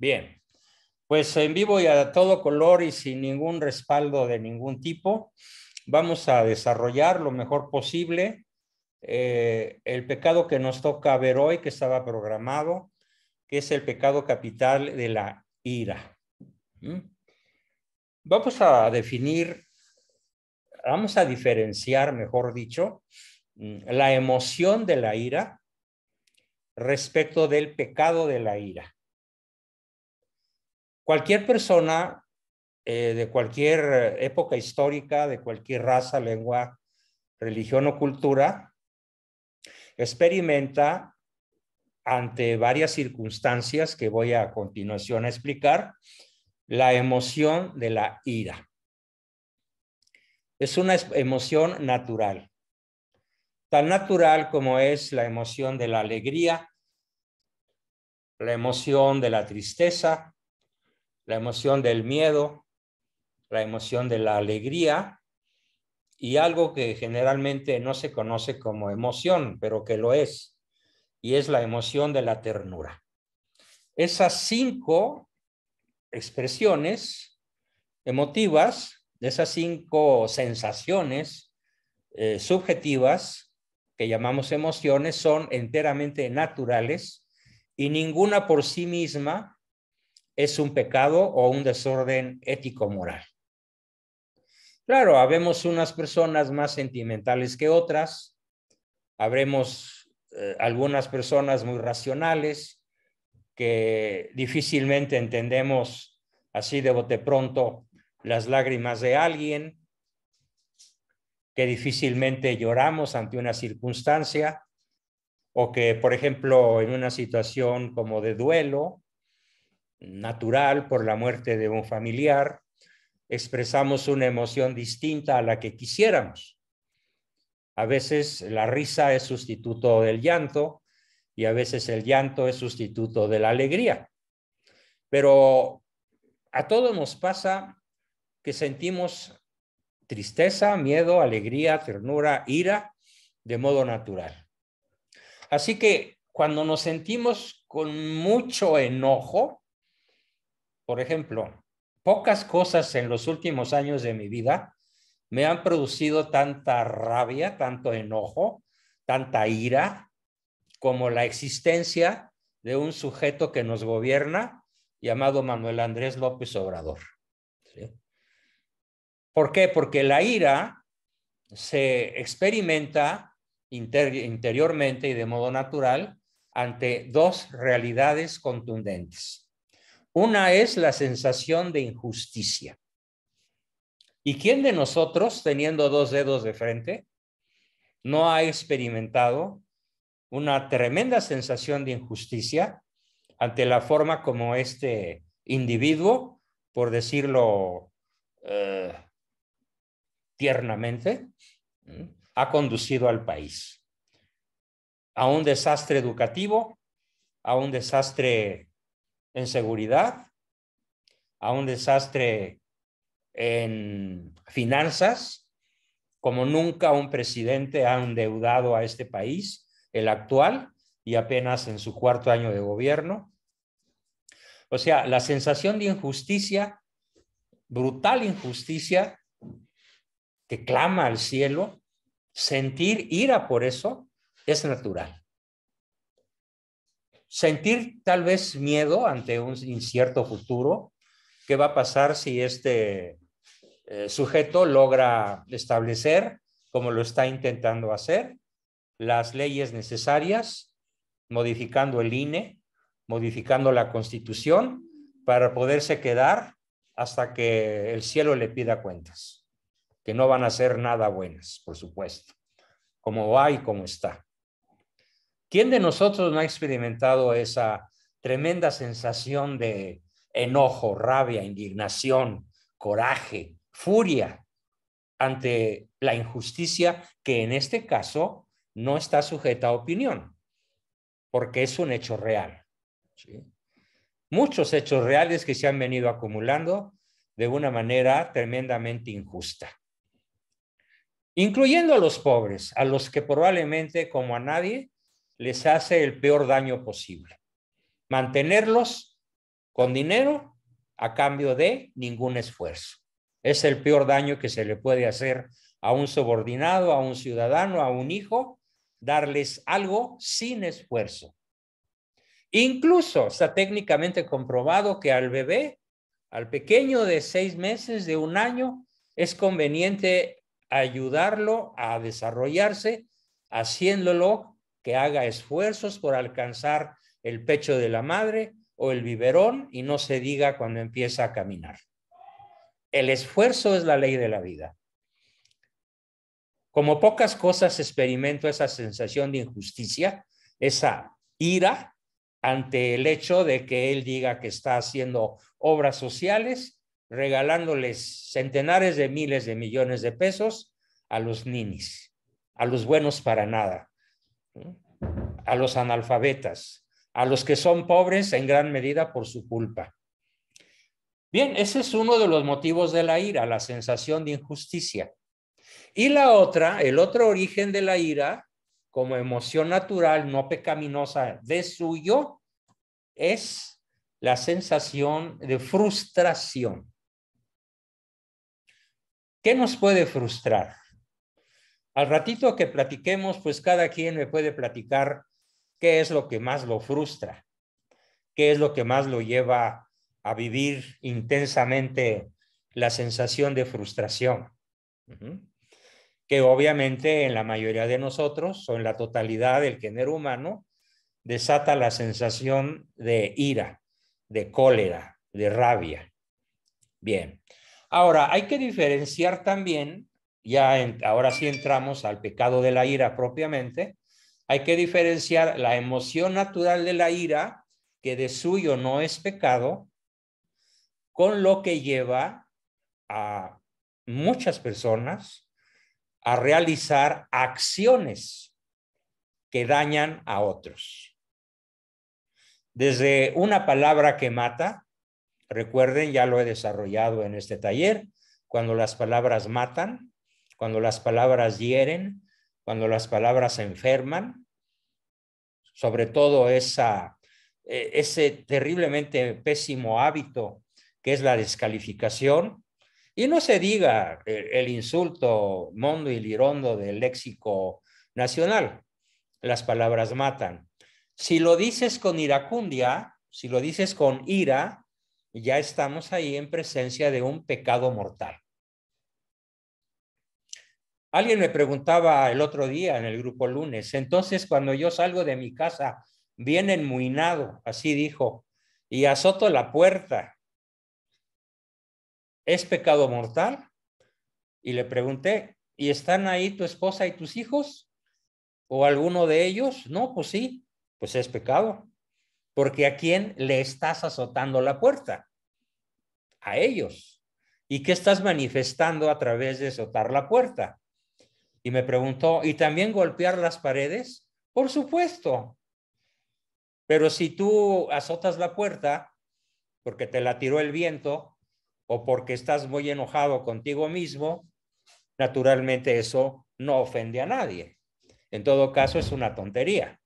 Bien, pues en vivo y a todo color y sin ningún respaldo de ningún tipo, vamos a desarrollar lo mejor posible eh, el pecado que nos toca ver hoy, que estaba programado, que es el pecado capital de la ira. ¿Mm? Vamos a definir, vamos a diferenciar, mejor dicho, mm, la emoción de la ira respecto del pecado de la ira. Cualquier persona eh, de cualquier eh, época histórica, de cualquier raza, lengua, religión o cultura, experimenta ante varias circunstancias que voy a continuación a explicar, la emoción de la ira. Es una emoción natural, tan natural como es la emoción de la alegría, la emoción de la tristeza, la emoción del miedo, la emoción de la alegría y algo que generalmente no se conoce como emoción, pero que lo es, y es la emoción de la ternura. Esas cinco expresiones emotivas, de esas cinco sensaciones eh, subjetivas que llamamos emociones son enteramente naturales y ninguna por sí misma es un pecado o un desorden ético-moral. Claro, habemos unas personas más sentimentales que otras, habremos eh, algunas personas muy racionales que difícilmente entendemos así de bote pronto las lágrimas de alguien, que difícilmente lloramos ante una circunstancia o que, por ejemplo, en una situación como de duelo, natural por la muerte de un familiar, expresamos una emoción distinta a la que quisiéramos. A veces la risa es sustituto del llanto y a veces el llanto es sustituto de la alegría. Pero a todos nos pasa que sentimos tristeza, miedo, alegría, ternura, ira de modo natural. Así que cuando nos sentimos con mucho enojo, por ejemplo, pocas cosas en los últimos años de mi vida me han producido tanta rabia, tanto enojo, tanta ira, como la existencia de un sujeto que nos gobierna llamado Manuel Andrés López Obrador. ¿Por qué? Porque la ira se experimenta interiormente y de modo natural ante dos realidades contundentes. Una es la sensación de injusticia. ¿Y quién de nosotros, teniendo dos dedos de frente, no ha experimentado una tremenda sensación de injusticia ante la forma como este individuo, por decirlo eh, tiernamente, ha conducido al país a un desastre educativo, a un desastre en seguridad, a un desastre en finanzas, como nunca un presidente ha endeudado a este país, el actual, y apenas en su cuarto año de gobierno. O sea, la sensación de injusticia, brutal injusticia, que clama al cielo, sentir ira por eso, es natural sentir tal vez miedo ante un incierto futuro. ¿Qué va a pasar si este eh, sujeto logra establecer, como lo está intentando hacer, las leyes necesarias, modificando el INE, modificando la constitución, para poderse quedar hasta que el cielo le pida cuentas, que no van a ser nada buenas, por supuesto, como va y como está. ¿Quién de nosotros no ha experimentado esa tremenda sensación de enojo, rabia, indignación, coraje, furia ante la injusticia que en este caso no está sujeta a opinión, porque es un hecho real? Muchos hechos reales que se han venido acumulando de una manera tremendamente injusta, incluyendo a los pobres, a los que probablemente como a nadie les hace el peor daño posible. Mantenerlos con dinero a cambio de ningún esfuerzo. Es el peor daño que se le puede hacer a un subordinado, a un ciudadano, a un hijo, darles algo sin esfuerzo. Incluso está técnicamente comprobado que al bebé, al pequeño de seis meses, de un año, es conveniente ayudarlo a desarrollarse haciéndolo que haga esfuerzos por alcanzar el pecho de la madre o el biberón y no se diga cuando empieza a caminar. El esfuerzo es la ley de la vida. Como pocas cosas experimento esa sensación de injusticia, esa ira ante el hecho de que él diga que está haciendo obras sociales, regalándoles centenares de miles de millones de pesos a los ninis, a los buenos para nada, a los analfabetas, a los que son pobres en gran medida por su culpa. Bien, ese es uno de los motivos de la ira, la sensación de injusticia. Y la otra, el otro origen de la ira, como emoción natural no pecaminosa de suyo, es la sensación de frustración. ¿Qué nos puede frustrar? Al ratito que platiquemos, pues cada quien me puede platicar qué es lo que más lo frustra, qué es lo que más lo lleva a vivir intensamente la sensación de frustración, que obviamente en la mayoría de nosotros o en la totalidad del género humano desata la sensación de ira, de cólera, de rabia. Bien, ahora hay que diferenciar también ya ahora sí entramos al pecado de la ira propiamente, hay que diferenciar la emoción natural de la ira, que de suyo no es pecado, con lo que lleva a muchas personas a realizar acciones que dañan a otros. Desde una palabra que mata, recuerden, ya lo he desarrollado en este taller, cuando las palabras matan, cuando las palabras hieren, cuando las palabras enferman, sobre todo e, ese terriblemente pésimo hábito que es la descalificación. Y no se diga eh, el insulto mondo y lirondo del léxico nacional. Las palabras matan. Si lo dices con iracundia, si lo dices con ira, ya estamos ahí en presencia de un pecado mortal. Alguien me preguntaba el otro día en el grupo lunes, entonces cuando yo salgo de mi casa, bien enmuinado, así dijo, y azoto la puerta. ¿Es pecado mortal? Y le pregunté, ¿y están ahí tu esposa y tus hijos? ¿O alguno de ellos? No, pues sí, pues es pecado. Porque ¿a quién le estás azotando la puerta? A ellos. ¿Y qué estás manifestando a través de azotar la puerta? Y me preguntó, ¿y también golpear las paredes? Por supuesto. Pero si tú azotas la puerta porque te la tiró el viento o porque estás muy enojado contigo mismo, naturalmente eso no ofende a nadie. En todo caso, es una tontería.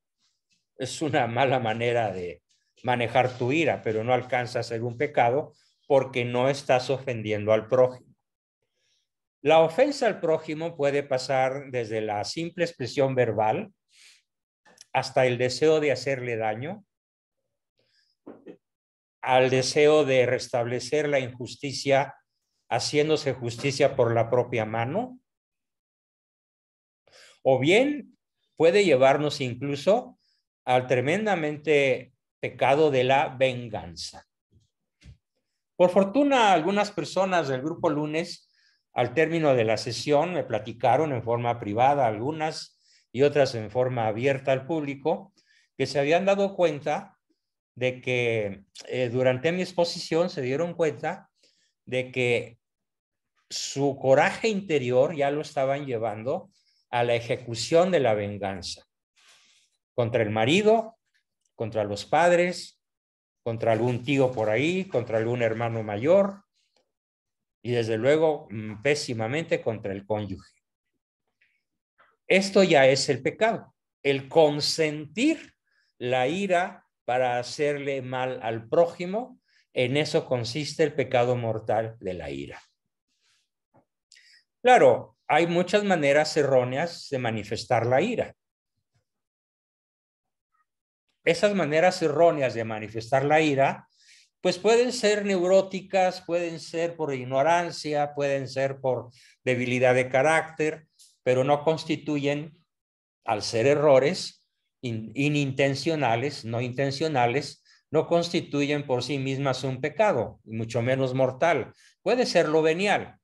Es una mala manera de manejar tu ira, pero no alcanza a ser un pecado porque no estás ofendiendo al prójimo. La ofensa al prójimo puede pasar desde la simple expresión verbal hasta el deseo de hacerle daño, al deseo de restablecer la injusticia haciéndose justicia por la propia mano, o bien puede llevarnos incluso al tremendamente pecado de la venganza. Por fortuna, algunas personas del grupo lunes al término de la sesión me platicaron en forma privada algunas y otras en forma abierta al público que se habían dado cuenta de que eh, durante mi exposición se dieron cuenta de que su coraje interior ya lo estaban llevando a la ejecución de la venganza contra el marido, contra los padres, contra algún tío por ahí, contra algún hermano mayor, y desde luego mm, pésimamente contra el cónyuge. Esto ya es el pecado, el consentir la ira para hacerle mal al prójimo, en eso consiste el pecado mortal de la ira. Claro, hay muchas maneras erróneas de manifestar la ira. Esas maneras erróneas de manifestar la ira pues pueden ser neuróticas, pueden ser por ignorancia, pueden ser por debilidad de carácter, pero no constituyen, al ser errores inintencionales, no intencionales, no constituyen por sí mismas un pecado, y mucho menos mortal. Puede ser lo venial,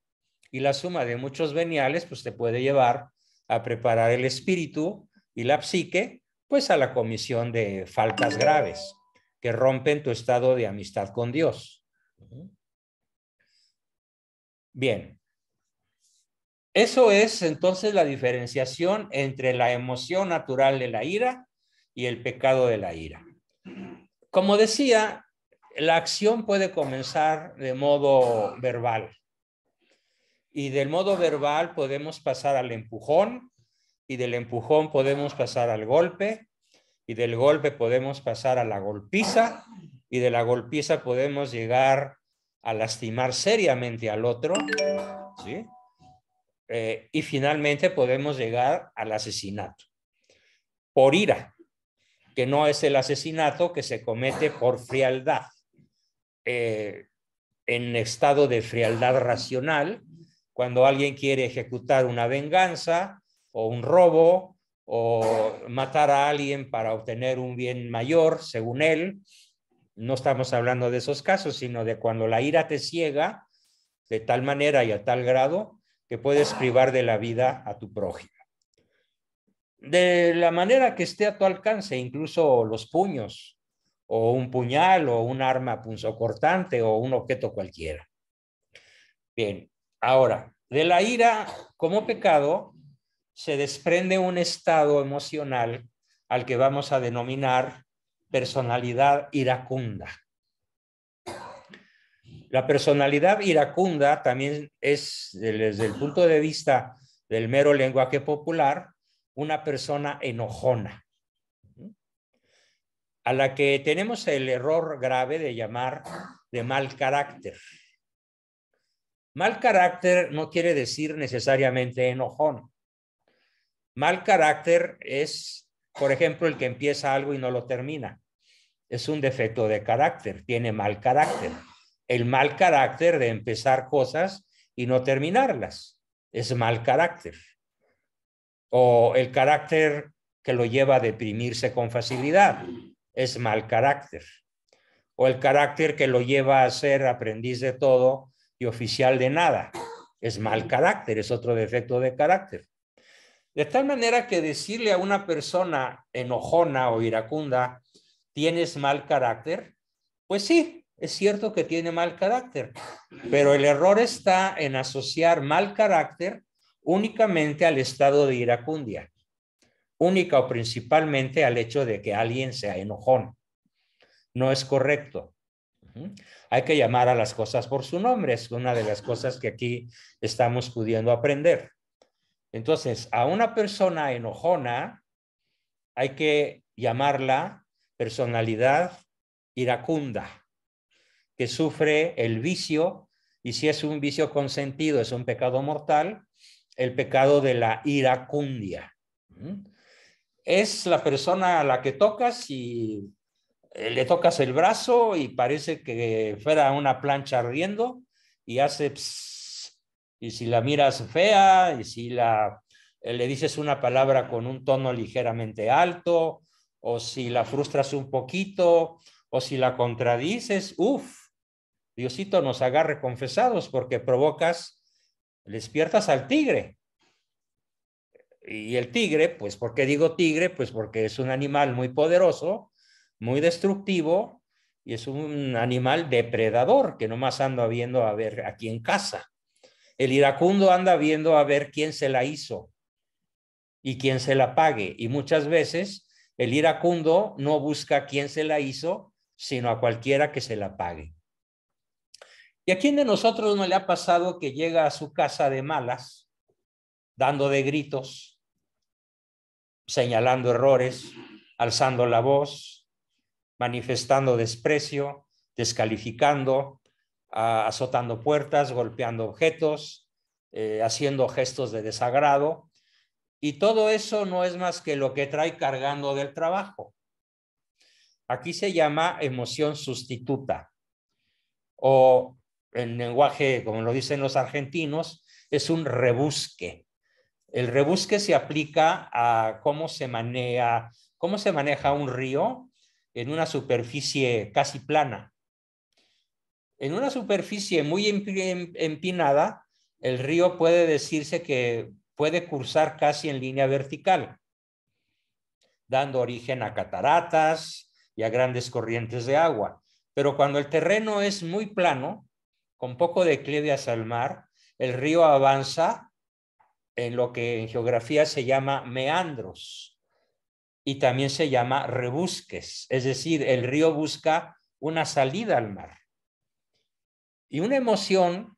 y la suma de muchos veniales, pues te puede llevar a preparar el espíritu y la psique, pues a la comisión de faltas graves que rompen tu estado de amistad con Dios. Bien. Eso es entonces la diferenciación entre la emoción natural de la ira y el pecado de la ira. Como decía, la acción puede comenzar de modo verbal. Y del modo verbal podemos pasar al empujón y del empujón podemos pasar al golpe y del golpe podemos pasar a la golpiza y de la golpiza podemos llegar a lastimar seriamente al otro, ¿sí? Eh, y finalmente podemos llegar al asesinato por ira, que no es el asesinato que se comete por frialdad, eh, en estado de frialdad racional, cuando alguien quiere ejecutar una venganza o un robo o matar a alguien para obtener un bien mayor, según él. No estamos hablando de esos casos, sino de cuando la ira te ciega de tal manera y a tal grado que puedes privar de la vida a tu prójimo. De la manera que esté a tu alcance, incluso los puños, o un puñal, o un arma punzocortante, o un objeto cualquiera. Bien, ahora, de la ira como pecado, se desprende un estado emocional al que vamos a denominar personalidad iracunda. La personalidad iracunda también es, desde el punto de vista del mero lenguaje popular, una persona enojona, a la que tenemos el error grave de llamar de mal carácter. Mal carácter no quiere decir necesariamente enojón. Mal carácter es, por ejemplo, el que empieza algo y no lo termina. Es un defecto de carácter, tiene mal carácter. El mal carácter de empezar cosas y no terminarlas es mal carácter. O el carácter que lo lleva a deprimirse con facilidad es mal carácter. O el carácter que lo lleva a ser aprendiz de todo y oficial de nada es mal carácter, es otro defecto de carácter. De tal manera que decirle a una persona enojona o iracunda, tienes mal carácter, pues sí, es cierto que tiene mal carácter, pero el error está en asociar mal carácter únicamente al estado de iracundia, única o principalmente al hecho de que alguien sea enojón. No es correcto. Hay que llamar a las cosas por su nombre, es una de las cosas que aquí estamos pudiendo aprender. Entonces, a una persona enojona hay que llamarla personalidad iracunda, que sufre el vicio, y si es un vicio consentido, es un pecado mortal, el pecado de la iracundia. ¿Mm? Es la persona a la que tocas y eh, le tocas el brazo y parece que fuera una plancha ardiendo y hace y si la miras fea, y si la, eh, le dices una palabra con un tono ligeramente alto, o si la frustras un poquito, o si la contradices, uff, Diosito nos agarre confesados porque provocas, despiertas al tigre. Y el tigre, pues, ¿por qué digo tigre? Pues porque es un animal muy poderoso, muy destructivo, y es un animal depredador que nomás anda viendo a ver aquí en casa. El iracundo anda viendo a ver quién se la hizo y quién se la pague. Y muchas veces el iracundo no busca quién se la hizo, sino a cualquiera que se la pague. ¿Y a quién de nosotros no le ha pasado que llega a su casa de malas, dando de gritos, señalando errores, alzando la voz, manifestando desprecio, descalificando, azotando puertas, golpeando objetos, eh, haciendo gestos de desagrado. Y todo eso no es más que lo que trae cargando del trabajo. Aquí se llama emoción sustituta o en lenguaje, como lo dicen los argentinos, es un rebusque. El rebusque se aplica a cómo se cómo se maneja un río en una superficie casi plana. En una superficie muy em, empinada, el río puede decirse que puede cursar casi en línea vertical, dando origen a cataratas y a grandes corrientes de agua. Pero cuando el terreno es muy plano, con poco declive hacia el mar, el río avanza en lo que en geografía se llama meandros y también se llama rebusques, es decir, el río busca una salida al mar. Y una emoción,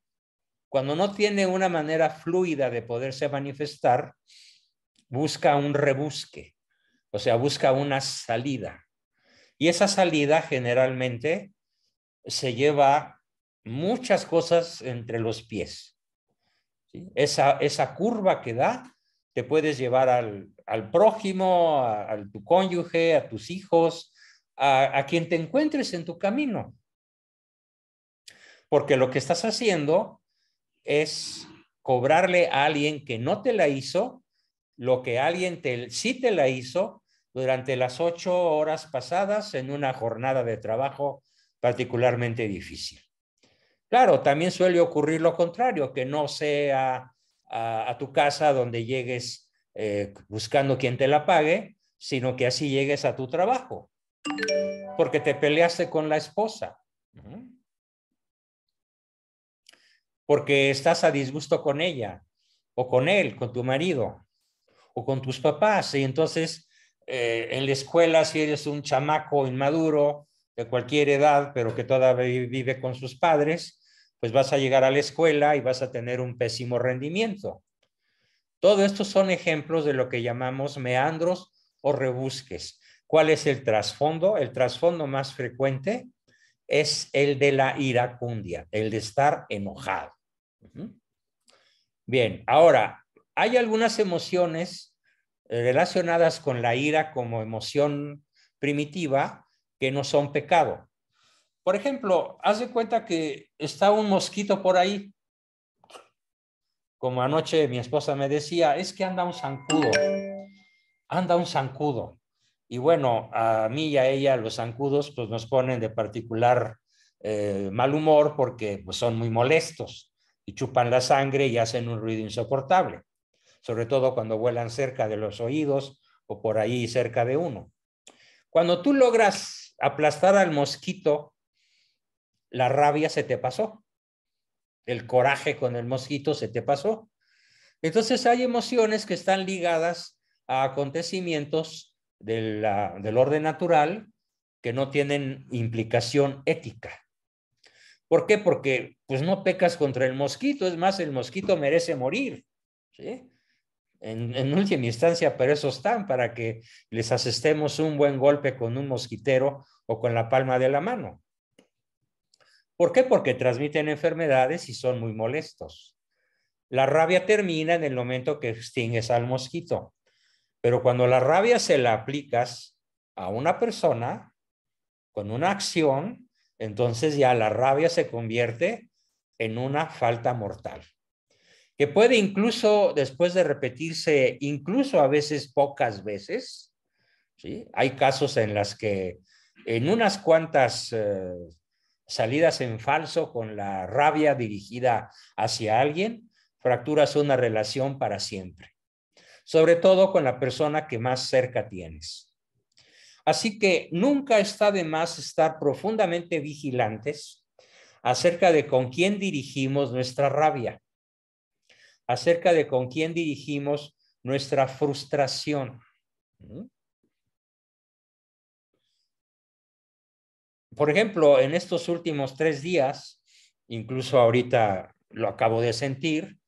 cuando no tiene una manera fluida de poderse manifestar, busca un rebusque, o sea, busca una salida. Y esa salida generalmente se lleva muchas cosas entre los pies. Esa, curva que da, te puedes llevar al, prójimo, a, tu cónyuge, a tus hijos, a quien te encuentres en tu camino porque lo que estás haciendo es cobrarle a alguien que no te la hizo lo que alguien te, sí te la hizo durante las ocho horas pasadas en una jornada de trabajo particularmente difícil. Claro, también suele ocurrir lo contrario, que no sea a, tu casa donde llegues eh, buscando quien te la pague, sino que así llegues a tu trabajo, porque te peleaste con la esposa porque estás a disgusto con ella o con él, con tu marido o con tus papás. Y entonces eh, en la escuela, si eres un chamaco inmaduro de cualquier edad, pero que todavía vive con sus padres, pues vas a llegar a la escuela y vas a tener un pésimo rendimiento. Todo esto son ejemplos de lo que llamamos meandros o rebusques. ¿Cuál es el trasfondo? El trasfondo más frecuente es el de la iracundia, el de estar enojado. Bien, ahora, hay algunas emociones eh, relacionadas con la ira como emoción primitiva que no son pecado. Por ejemplo, haz de cuenta que está un mosquito por ahí. Como anoche mi esposa me decía, es que anda un zancudo, anda un zancudo. Y bueno, a mí y a ella los zancudos pues nos ponen de particular eh, mal humor porque pues, son muy molestos y chupan la sangre y hacen un ruido insoportable, sobre todo cuando vuelan cerca de los oídos o por ahí cerca de uno. Cuando tú logras aplastar al mosquito, la rabia se te pasó, el coraje con el mosquito se te pasó. Entonces hay emociones que están ligadas a acontecimientos del orden natural que no tienen implicación ética. ¿Por qué? Porque pues no pecas contra el mosquito, es más, el mosquito merece morir. En, última instancia, pero eso están, para que les asestemos un buen golpe con un mosquitero o con la palma de la mano. ¿Por qué? Porque transmiten enfermedades y son muy molestos. La rabia termina en el momento que extingues al mosquito. Pero cuando la rabia se la aplicas a una persona con una acción, entonces ya la rabia se convierte en una falta mortal, que puede incluso después de repetirse, incluso a veces pocas veces, ¿sí? Hay casos en las que en unas cuantas eh, salidas en falso con la rabia dirigida hacia alguien, fracturas una relación para siempre sobre todo con la persona que más cerca tienes. Así que nunca está de más estar profundamente vigilantes acerca de con quién dirigimos nuestra rabia, acerca de con quién dirigimos nuestra frustración. ¿Mm? Por ejemplo, en estos últimos tres días, incluso ahorita lo acabo de sentir,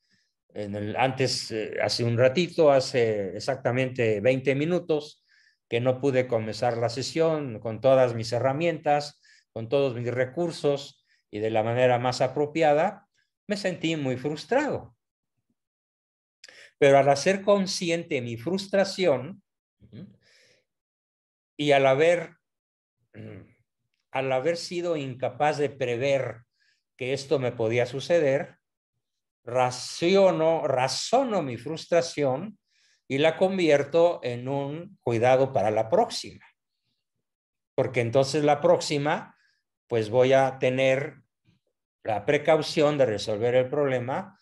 antes, eh, hace un ratito, hace exactamente 20 minutos, que no pude comenzar la sesión con todas mis herramientas, con todos mis recursos y de la manera más apropiada, me sentí muy frustrado. Pero al hacer consciente mi frustración y al haber, mm, al haber sido incapaz de prever que esto me podía suceder, raciono, razono mi frustración y la convierto en un cuidado para la próxima. Porque entonces la próxima, pues voy a tener la precaución de resolver el problema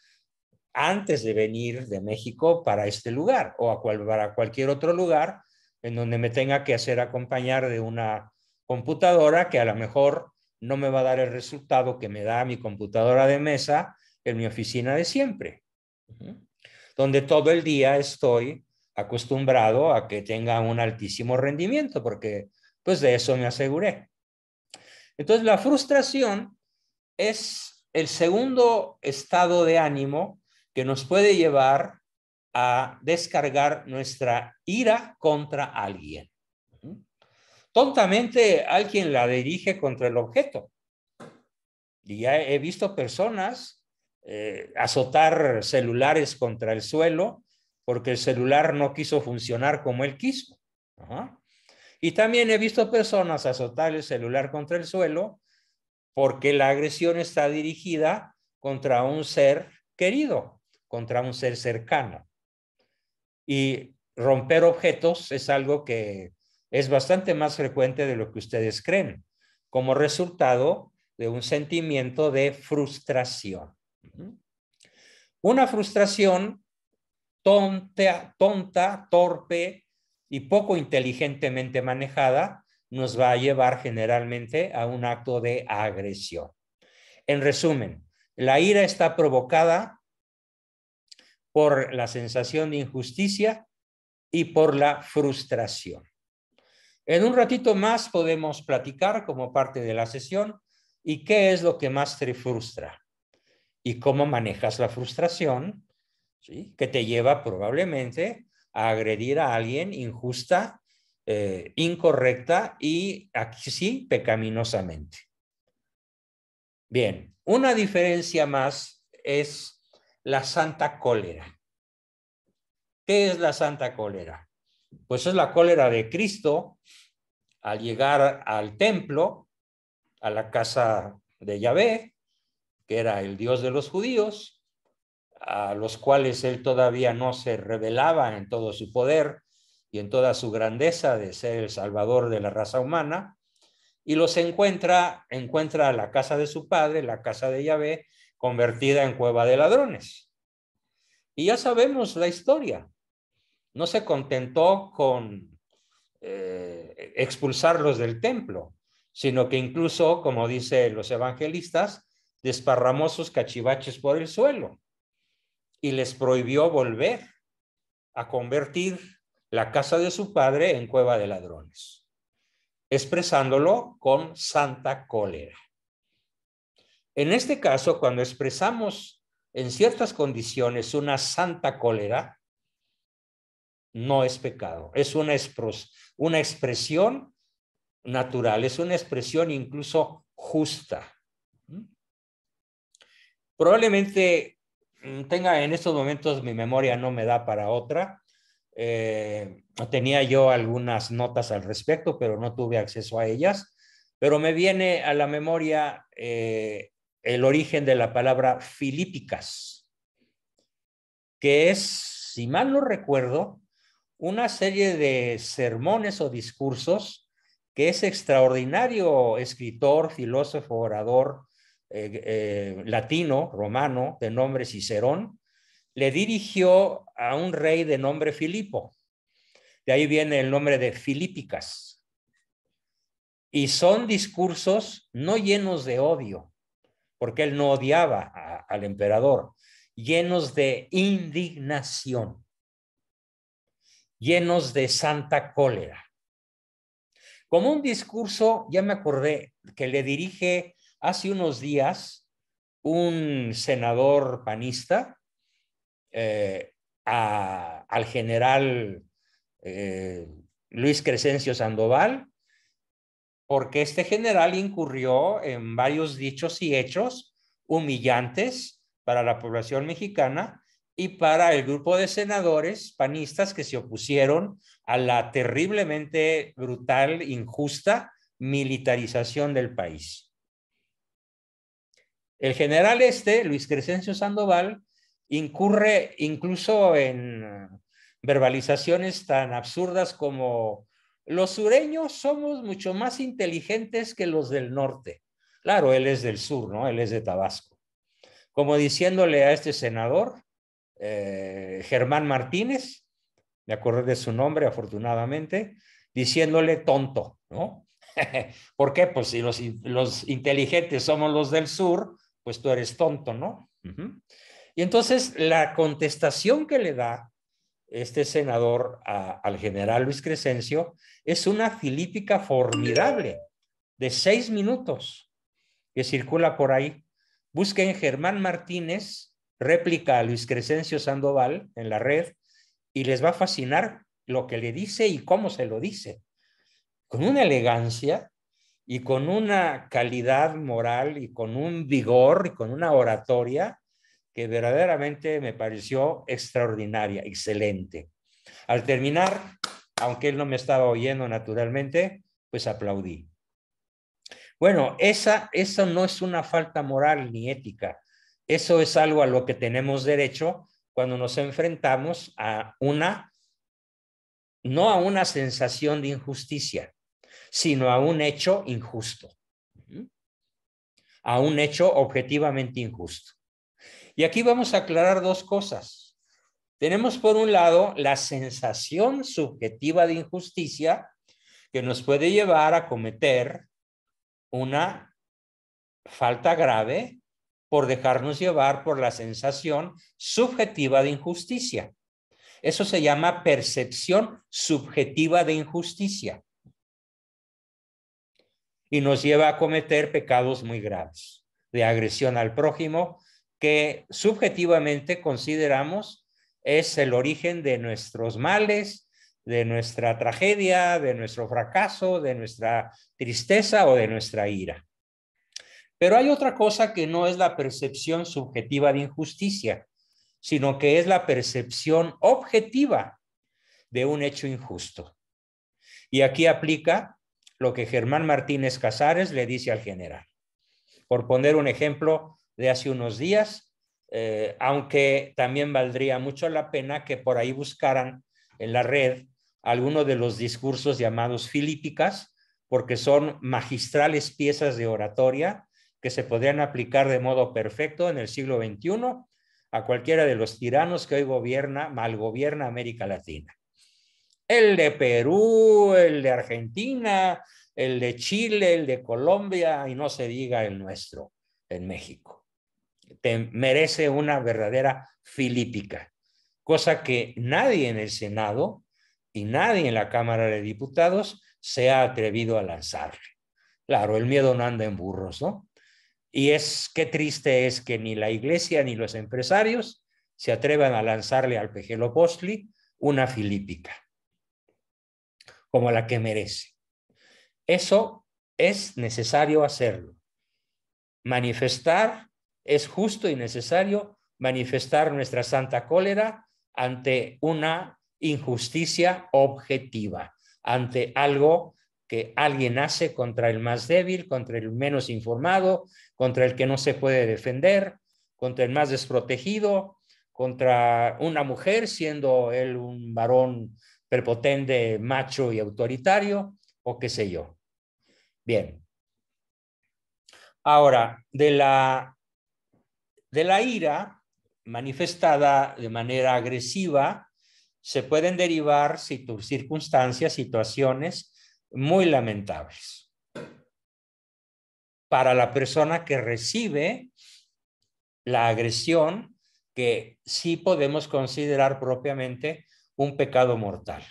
antes de venir de México para este lugar o a para cualquier otro lugar en donde me tenga que hacer acompañar de una computadora que a lo mejor no me va a dar el resultado que me da mi computadora de mesa, en mi oficina de siempre, donde todo el día estoy acostumbrado a que tenga un altísimo rendimiento, porque pues de eso me aseguré. Entonces la frustración es el segundo estado de ánimo que nos puede llevar a descargar nuestra ira contra alguien. Tontamente alguien la dirige contra el objeto. Y ya he visto personas eh, azotar celulares contra el suelo porque el celular no quiso funcionar como él quiso. Y también he visto personas azotar el celular contra el suelo porque la agresión está dirigida contra un ser querido, contra un ser cercano. Y romper objetos es algo que es bastante más frecuente de lo que ustedes creen, como resultado de un sentimiento de frustración. Una frustración tonta, tonta, torpe y poco inteligentemente manejada nos va a llevar generalmente a un acto de agresión. En resumen, la ira está provocada por la sensación de injusticia y por la frustración. En un ratito más podemos platicar como parte de la sesión y qué es lo que más te frustra y cómo manejas la frustración, que te lleva probablemente a agredir a alguien injusta, eh, incorrecta y aquí sí, pecaminosamente. Bien, una diferencia más es la santa cólera. ¿Qué es la santa cólera? Pues es la cólera de Cristo al llegar al templo, a la casa de Yahvé, que era el Dios de los judíos, a los cuales él todavía no se revelaba en todo su poder y en toda su grandeza de ser el salvador de la raza humana, y los encuentra, encuentra la casa de su padre, la casa de Yahvé, convertida en cueva de ladrones. Y ya sabemos la historia. No se contentó con eh, expulsarlos del templo, sino que incluso, como dicen los evangelistas, desparramó sus cachivaches por el suelo y les prohibió volver a convertir la casa de su padre en cueva de ladrones, expresándolo con santa cólera. En este caso, cuando expresamos en ciertas condiciones una santa cólera, no es pecado, es una, expresión natural, es una expresión incluso justa probablemente mm, tenga en estos momentos mi memoria no me da para otra. Eh, tenía yo algunas notas al respecto, pero no tuve acceso a ellas. Pero me viene a la memoria eh, el origen de la palabra filípicas, que es, si mal no recuerdo, una serie de sermones o discursos que ese extraordinario escritor, filósofo, orador, eh, eh, latino, romano, de nombre Cicerón, le dirigió a un rey de nombre Filipo. De ahí viene el nombre de Filípicas. Y son discursos no llenos de odio, porque él no odiaba al emperador, llenos de indignación, llenos de santa cólera. Como un discurso, ya me acordé, que le dirige Hace unos días, un senador panista eh, al general eh, Luis Crescencio Sandoval, porque este general incurrió en varios dichos y hechos humillantes para la población mexicana y para el grupo de senadores panistas que se opusieron a la terriblemente brutal, injusta militarización del país. El general este, Luis Crescencio Sandoval, incurre incluso en verbalizaciones tan absurdas como los sureños somos mucho más inteligentes que los del norte. Claro, él es del sur, ¿no? Él es de Tabasco. Como diciéndole a este senador, eh, Germán Martínez, me acordé de su nombre afortunadamente, diciéndole tonto, ¿no? ¿Por qué? Pues si los inteligentes somos los del sur, pues tú eres tonto, ¿no? Y entonces la contestación que le da este senador al general Luis Crescencio es una filípica formidable de seis minutos que circula por ahí. Busquen Germán Martínez, réplica a Luis Crescencio Sandoval en la red, y les va a fascinar lo que le dice y cómo se lo dice. Con una elegancia y con una calidad moral y con un vigor y con una oratoria que verdaderamente me pareció extraordinaria, excelente. Al terminar, aunque él no me estaba oyendo naturalmente, pues aplaudí. Bueno, esa, eso no es una falta moral ni ética. Eso es algo a lo que tenemos derecho cuando nos enfrentamos a una, no a una sensación de injusticia, sino a un hecho injusto, a un hecho objetivamente injusto. Y aquí vamos a aclarar dos cosas. Tenemos por un lado la sensación subjetiva de injusticia que nos puede llevar a cometer una falta grave por dejarnos llevar por la sensación subjetiva de injusticia. Eso se llama percepción subjetiva de injusticia y nos lleva a cometer pecados muy graves de agresión al prójimo que subjetivamente consideramos es el origen de nuestros males, de nuestra tragedia, de nuestro fracaso, de nuestra tristeza o de nuestra ira. Pero hay otra cosa que no es la percepción subjetiva de injusticia, sino que es la percepción objetiva de un hecho injusto. Y aquí aplica lo que Germán Martínez Casares le dice al general. Por poner un ejemplo de hace unos días, eh, aunque también valdría mucho la pena que por ahí buscaran en la red algunos de los discursos llamados filípicas, porque son magistrales piezas de oratoria que se podrían aplicar de modo perfecto en el siglo XXI a cualquiera de los tiranos que hoy gobierna, mal gobierna América Latina el de Perú, el de Argentina, el de Chile, el de Colombia y no se diga el nuestro, en México. Te merece una verdadera filípica, cosa que nadie en el Senado y nadie en la Cámara de Diputados se ha atrevido a lanzarle. Claro, el miedo no anda en burros, ¿no? Y es qué triste es que ni la iglesia ni los empresarios se atrevan a lanzarle al Pejelo Postli una filípica como la que merece. Eso es necesario hacerlo. Manifestar, es justo y necesario manifestar nuestra santa cólera ante una injusticia objetiva, ante algo que alguien hace contra el más débil, contra el menos informado, contra el que no se puede defender, contra el más desprotegido, contra una mujer siendo él un varón prepotente, macho y autoritario, o qué sé yo. Bien. Ahora, de la, de la ira manifestada de manera agresiva, se pueden derivar circunstancias, situaciones muy lamentables para la persona que recibe la agresión que sí podemos considerar propiamente un pecado mortal.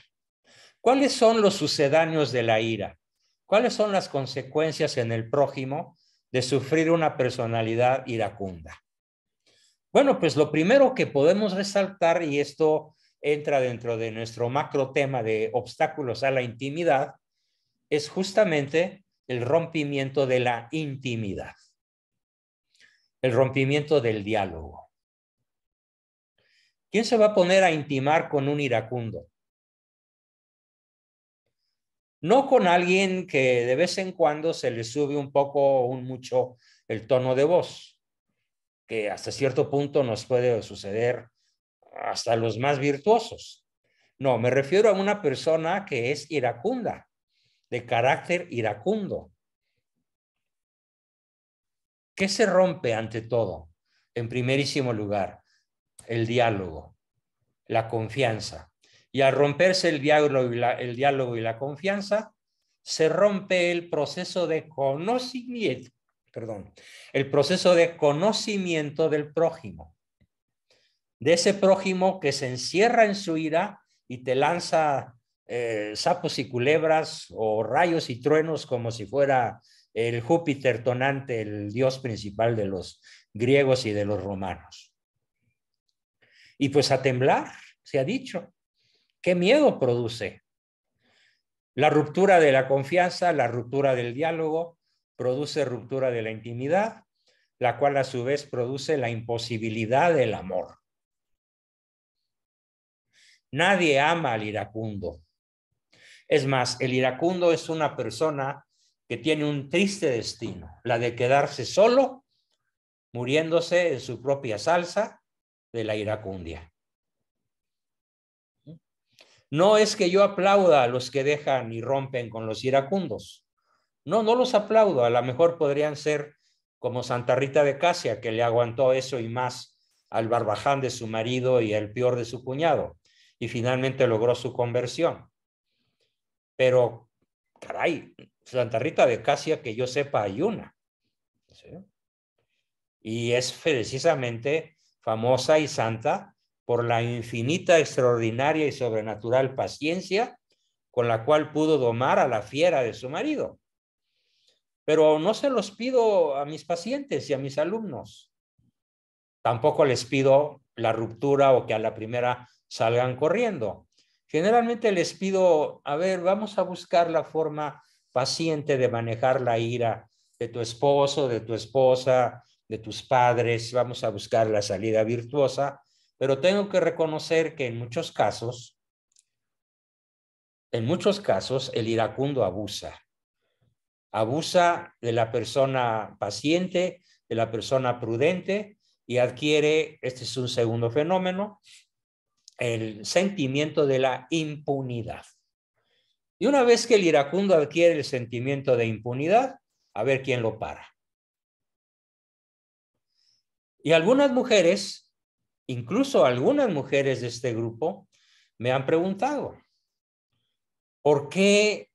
¿Cuáles son los sucedáneos de la ira? ¿Cuáles son las consecuencias en el prójimo de sufrir una personalidad iracunda? Bueno, pues lo primero que podemos resaltar, y esto entra dentro de nuestro macro tema de obstáculos a la intimidad, es justamente el rompimiento de la intimidad, el rompimiento del diálogo. ¿Quién se va a poner a intimar con un iracundo? No con alguien que de vez en cuando se le sube un poco o un mucho el tono de voz, que hasta cierto punto nos puede suceder hasta los más virtuosos. No, me refiero a una persona que es iracunda, de carácter iracundo. ¿Qué se rompe ante todo? En primerísimo lugar, el diálogo, la confianza. Y al romperse el diálogo y la, confianza, se rompe el proceso de conocimiento, perdón, el proceso de conocimiento del prójimo, de ese prójimo que se encierra en su ira y te lanza eh, sapos y culebras o rayos y truenos como si fuera el Júpiter tonante, el dios principal de los griegos y de los romanos. Y pues a temblar, se ha dicho. ¿Qué miedo produce? La ruptura de la confianza, la ruptura del diálogo, produce ruptura de la intimidad, la cual a su vez produce la imposibilidad del amor. Nadie ama al iracundo. Es más, el iracundo es una persona que tiene un triste destino, la de quedarse solo, muriéndose en su propia salsa, de la iracundia. No es que yo aplauda a los que dejan y rompen con los iracundos. No, no los aplaudo. A lo mejor podrían ser como Santa Rita de Casia, que le aguantó eso y más al barbaján de su marido y al peor de su cuñado, y finalmente logró su conversión. Pero, caray, Santa Rita de Casia, que yo sepa, hay una. Y es precisamente famosa y santa por la infinita, extraordinaria y sobrenatural paciencia con la cual pudo domar a la fiera de su marido. Pero no se los pido a mis pacientes y a mis alumnos. Tampoco les pido la ruptura o que a la primera salgan corriendo. Generalmente les pido, a ver, vamos a buscar la forma paciente de manejar la ira de tu esposo, de tu esposa, de tus padres, vamos a buscar la salida virtuosa, pero tengo que reconocer que en muchos casos, en muchos casos, el iracundo abusa. Abusa de la persona paciente, de la persona prudente y adquiere, este es un segundo fenómeno, el sentimiento de la impunidad. Y una vez que el iracundo adquiere el sentimiento de impunidad, a ver quién lo para. Y algunas mujeres, incluso algunas mujeres de este grupo, me han preguntado, ¿por qué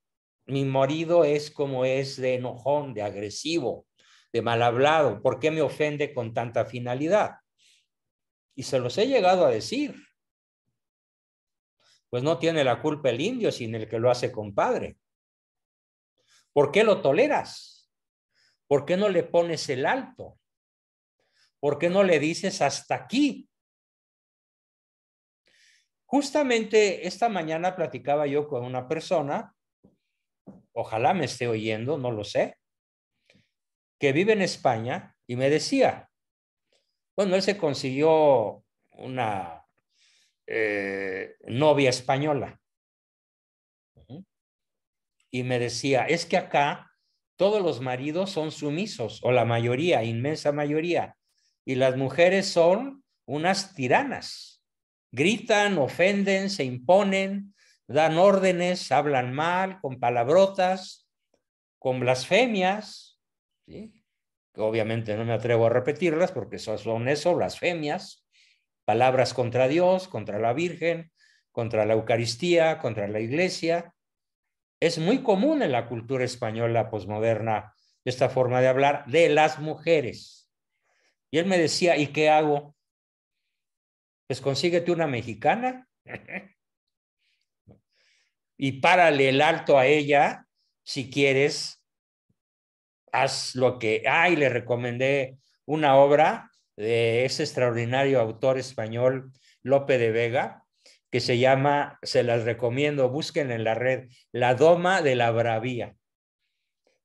mi marido es como es de enojón, de agresivo, de mal hablado? ¿Por qué me ofende con tanta finalidad? Y se los he llegado a decir. Pues no tiene la culpa el indio, sino el que lo hace compadre. ¿Por qué lo toleras? ¿Por qué no le pones el alto? ¿Por qué no le dices hasta aquí? Justamente esta mañana platicaba yo con una persona, ojalá me esté oyendo, no lo sé, que vive en España y me decía, bueno, él se consiguió una eh, novia española. Y me decía, es que acá todos los maridos son sumisos, o la mayoría, inmensa mayoría y las mujeres son unas tiranas. Gritan, ofenden, se imponen, dan órdenes, hablan mal, con palabrotas, con blasfemias, que obviamente no me atrevo a repetirlas porque son eso, blasfemias, palabras contra Dios, contra la Virgen, contra la Eucaristía, contra la Iglesia. Es muy común en la cultura española posmoderna esta forma de hablar de las mujeres. Y él me decía, ¿y qué hago? Pues consíguete una mexicana y párale el alto a ella si quieres. Haz lo que... Ay, le recomendé una obra de ese extraordinario autor español, Lope de Vega, que se llama, se las recomiendo, busquen en la red, La Doma de la Bravía.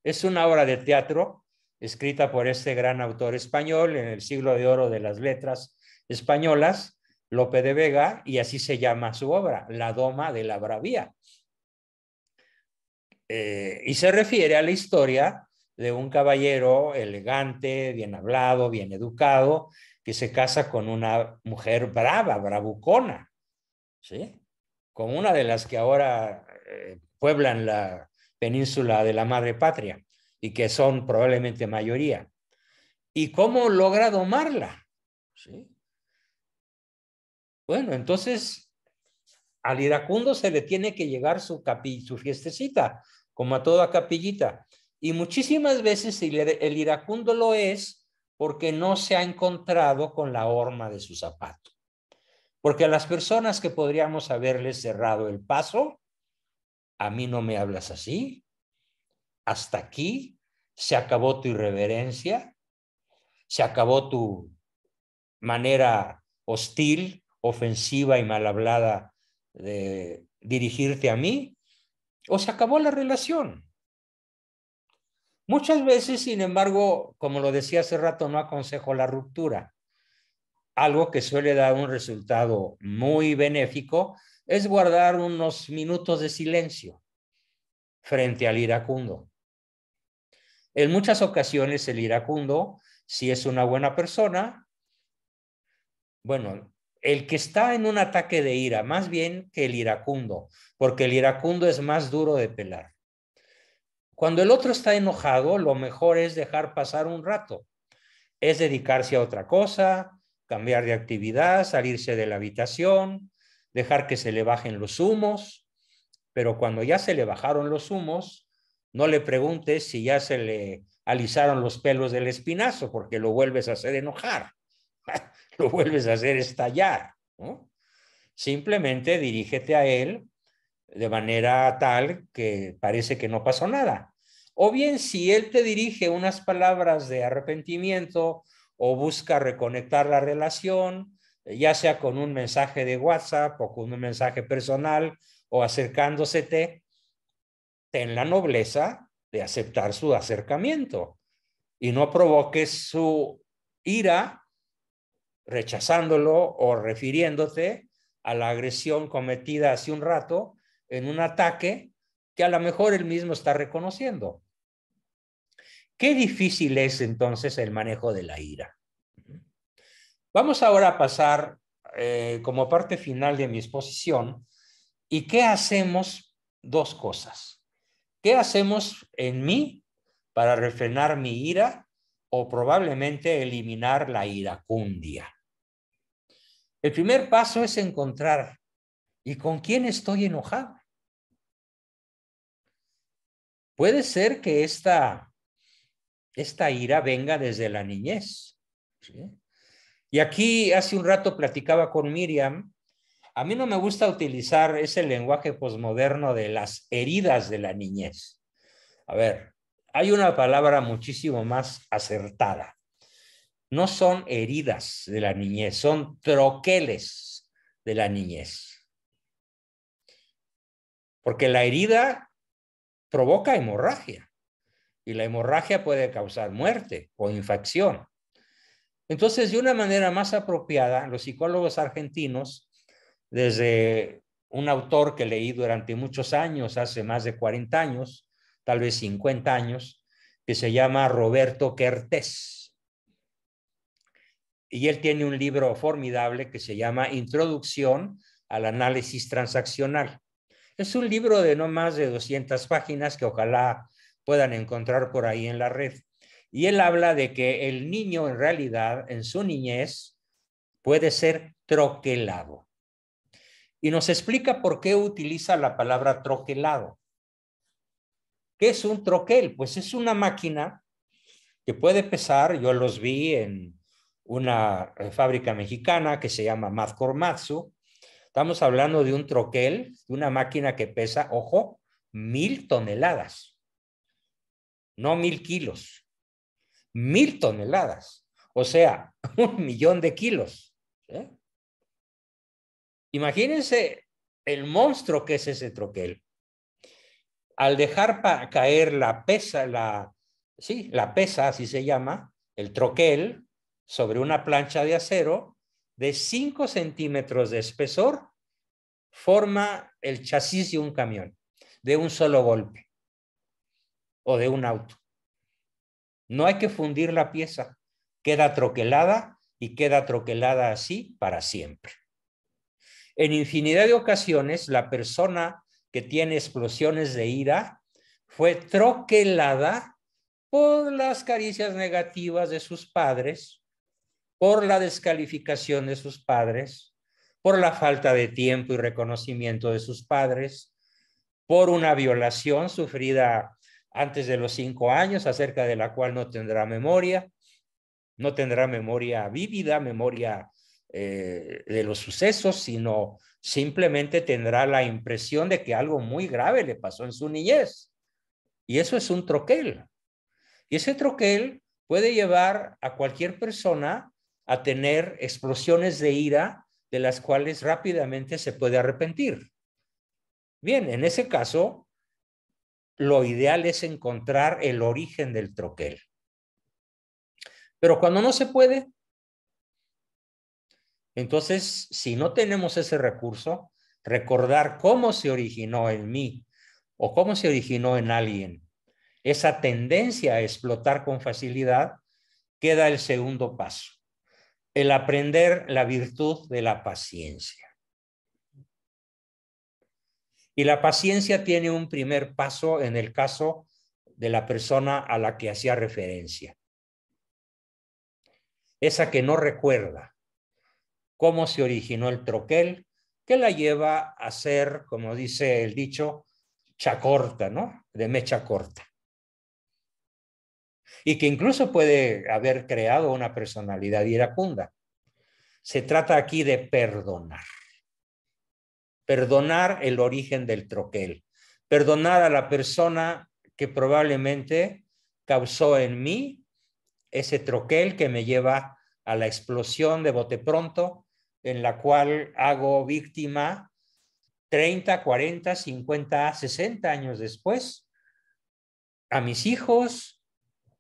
Es una obra de teatro escrita por este gran autor español en el siglo de oro de las letras españolas, Lope de Vega, y así se llama su obra, La Doma de la Bravía. Eh, y se refiere a la historia de un caballero elegante, bien hablado, bien educado, que se casa con una mujer brava, bravucona, ¿sí? Con una de las que ahora eh, pueblan la península de la madre patria y que son probablemente mayoría. ¿Y cómo logra domarla? Bueno, entonces al iracundo se le tiene que llegar su, capi, su fiestecita, como a toda capillita. Y muchísimas veces el, iracundo lo es porque no se ha encontrado con la horma de su zapato. Porque a las personas que podríamos haberles cerrado el paso, a mí no me hablas así, hasta aquí, se acabó tu irreverencia, se acabó tu manera hostil, ofensiva y mal hablada de dirigirte a mí, o se acabó la relación. Muchas veces, sin embargo, como lo decía hace rato, no aconsejo la ruptura. Algo que suele dar un resultado muy benéfico es guardar unos minutos de silencio frente al iracundo. En muchas ocasiones el iracundo, si es una buena persona, bueno, el que está en un ataque de ira, más bien que el iracundo, porque el iracundo es más duro de pelar. Cuando el otro está enojado, lo mejor es dejar pasar un rato, es dedicarse a otra cosa, cambiar de actividad, salirse de la habitación, dejar que se le bajen los humos, pero cuando ya se le bajaron los humos, no le preguntes si ya se le alisaron los pelos del espinazo, porque lo vuelves a hacer enojar, lo vuelves a hacer estallar. Simplemente dirígete a él de manera tal que parece que no pasó nada. O bien si él te dirige unas palabras de arrepentimiento o busca reconectar la relación, ya sea con un mensaje de WhatsApp o con un mensaje personal o acercándosete, ten la nobleza de aceptar su acercamiento y no provoques su ira rechazándolo o refiriéndote a la agresión cometida hace un rato en un ataque que a lo mejor él mismo está reconociendo. Qué difícil es entonces el manejo de la ira. Vamos ahora a pasar eh, como parte final de mi exposición y qué hacemos dos cosas. ¿Qué hacemos en mí para refrenar mi ira o probablemente eliminar la iracundia? El primer paso es encontrar, ¿y con quién estoy enojado? Puede ser que esta, esta ira venga desde la niñez. Y aquí hace un rato platicaba con Miriam a mí no me gusta utilizar ese lenguaje posmoderno de las heridas de la niñez. A ver, hay una palabra muchísimo más acertada. No son heridas de la niñez, son troqueles de la niñez. Porque la herida provoca hemorragia y la hemorragia puede causar muerte o infección. Entonces, de una manera más apropiada, los psicólogos argentinos desde un autor que leí durante muchos años, hace más de 40 años, tal vez 50 años, que se llama Roberto Kertés. Y él tiene un libro formidable que se llama Introducción al Análisis Transaccional. Es un libro de no más de 200 páginas que ojalá puedan encontrar por ahí en la red. Y él habla de que el niño en realidad, en su niñez, puede ser troquelado y nos explica por qué utiliza la palabra troquelado. ¿Qué es un troquel? Pues es una máquina que puede pesar, yo los vi en una eh, fábrica mexicana que se llama Matsu. Estamos hablando de un troquel, una máquina que pesa, ojo, mil toneladas, no mil kilos, mil toneladas, o sea, un millón de kilos. ¿eh? Imagínense el monstruo que es ese troquel. Al dejar caer la pesa, la, sí, la pesa, así se llama, el troquel, sobre una plancha de acero de 5 centímetros de espesor, forma el chasis de un camión, de un solo golpe o de un auto. No hay que fundir la pieza, queda troquelada y queda troquelada así para siempre. En infinidad de ocasiones, la persona que tiene explosiones de ira fue troquelada por las caricias negativas de sus padres, por la descalificación de sus padres, por la falta de tiempo y reconocimiento de sus padres, por una violación sufrida antes de los cinco años, acerca de la cual no tendrá memoria, no tendrá memoria vívida, memoria eh, de los sucesos, sino simplemente tendrá la impresión de que algo muy grave le pasó en su niñez. Y eso es un troquel. Y ese troquel puede llevar a cualquier persona a tener explosiones de ira de las cuales rápidamente se puede arrepentir. Bien, en ese caso, lo ideal es encontrar el origen del troquel. Pero cuando no se puede, entonces, si no tenemos ese recurso, recordar cómo se originó en mí o cómo se originó en alguien, esa tendencia a explotar con facilidad, queda el segundo paso, el aprender la virtud de la paciencia. Y la paciencia tiene un primer paso en el caso de la persona a la que hacía referencia. Esa que no recuerda, cómo se originó el troquel, que la lleva a ser, como dice el dicho, chacorta, ¿no? De mecha corta. Y que incluso puede haber creado una personalidad iracunda. Se trata aquí de perdonar. Perdonar el origen del troquel. Perdonar a la persona que probablemente causó en mí ese troquel que me lleva a la explosión de bote pronto en la cual hago víctima 30, 40, 50, 60 años después a mis hijos,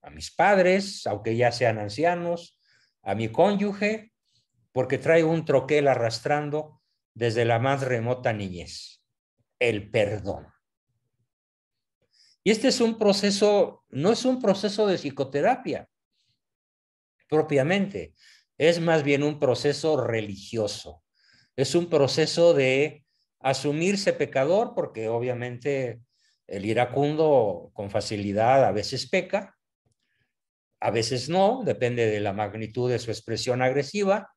a mis padres, aunque ya sean ancianos, a mi cónyuge, porque traigo un troquel arrastrando desde la más remota niñez, el perdón. Y este es un proceso, no es un proceso de psicoterapia propiamente, es más bien un proceso religioso, es un proceso de asumirse pecador, porque obviamente el iracundo con facilidad a veces peca, a veces no, depende de la magnitud de su expresión agresiva,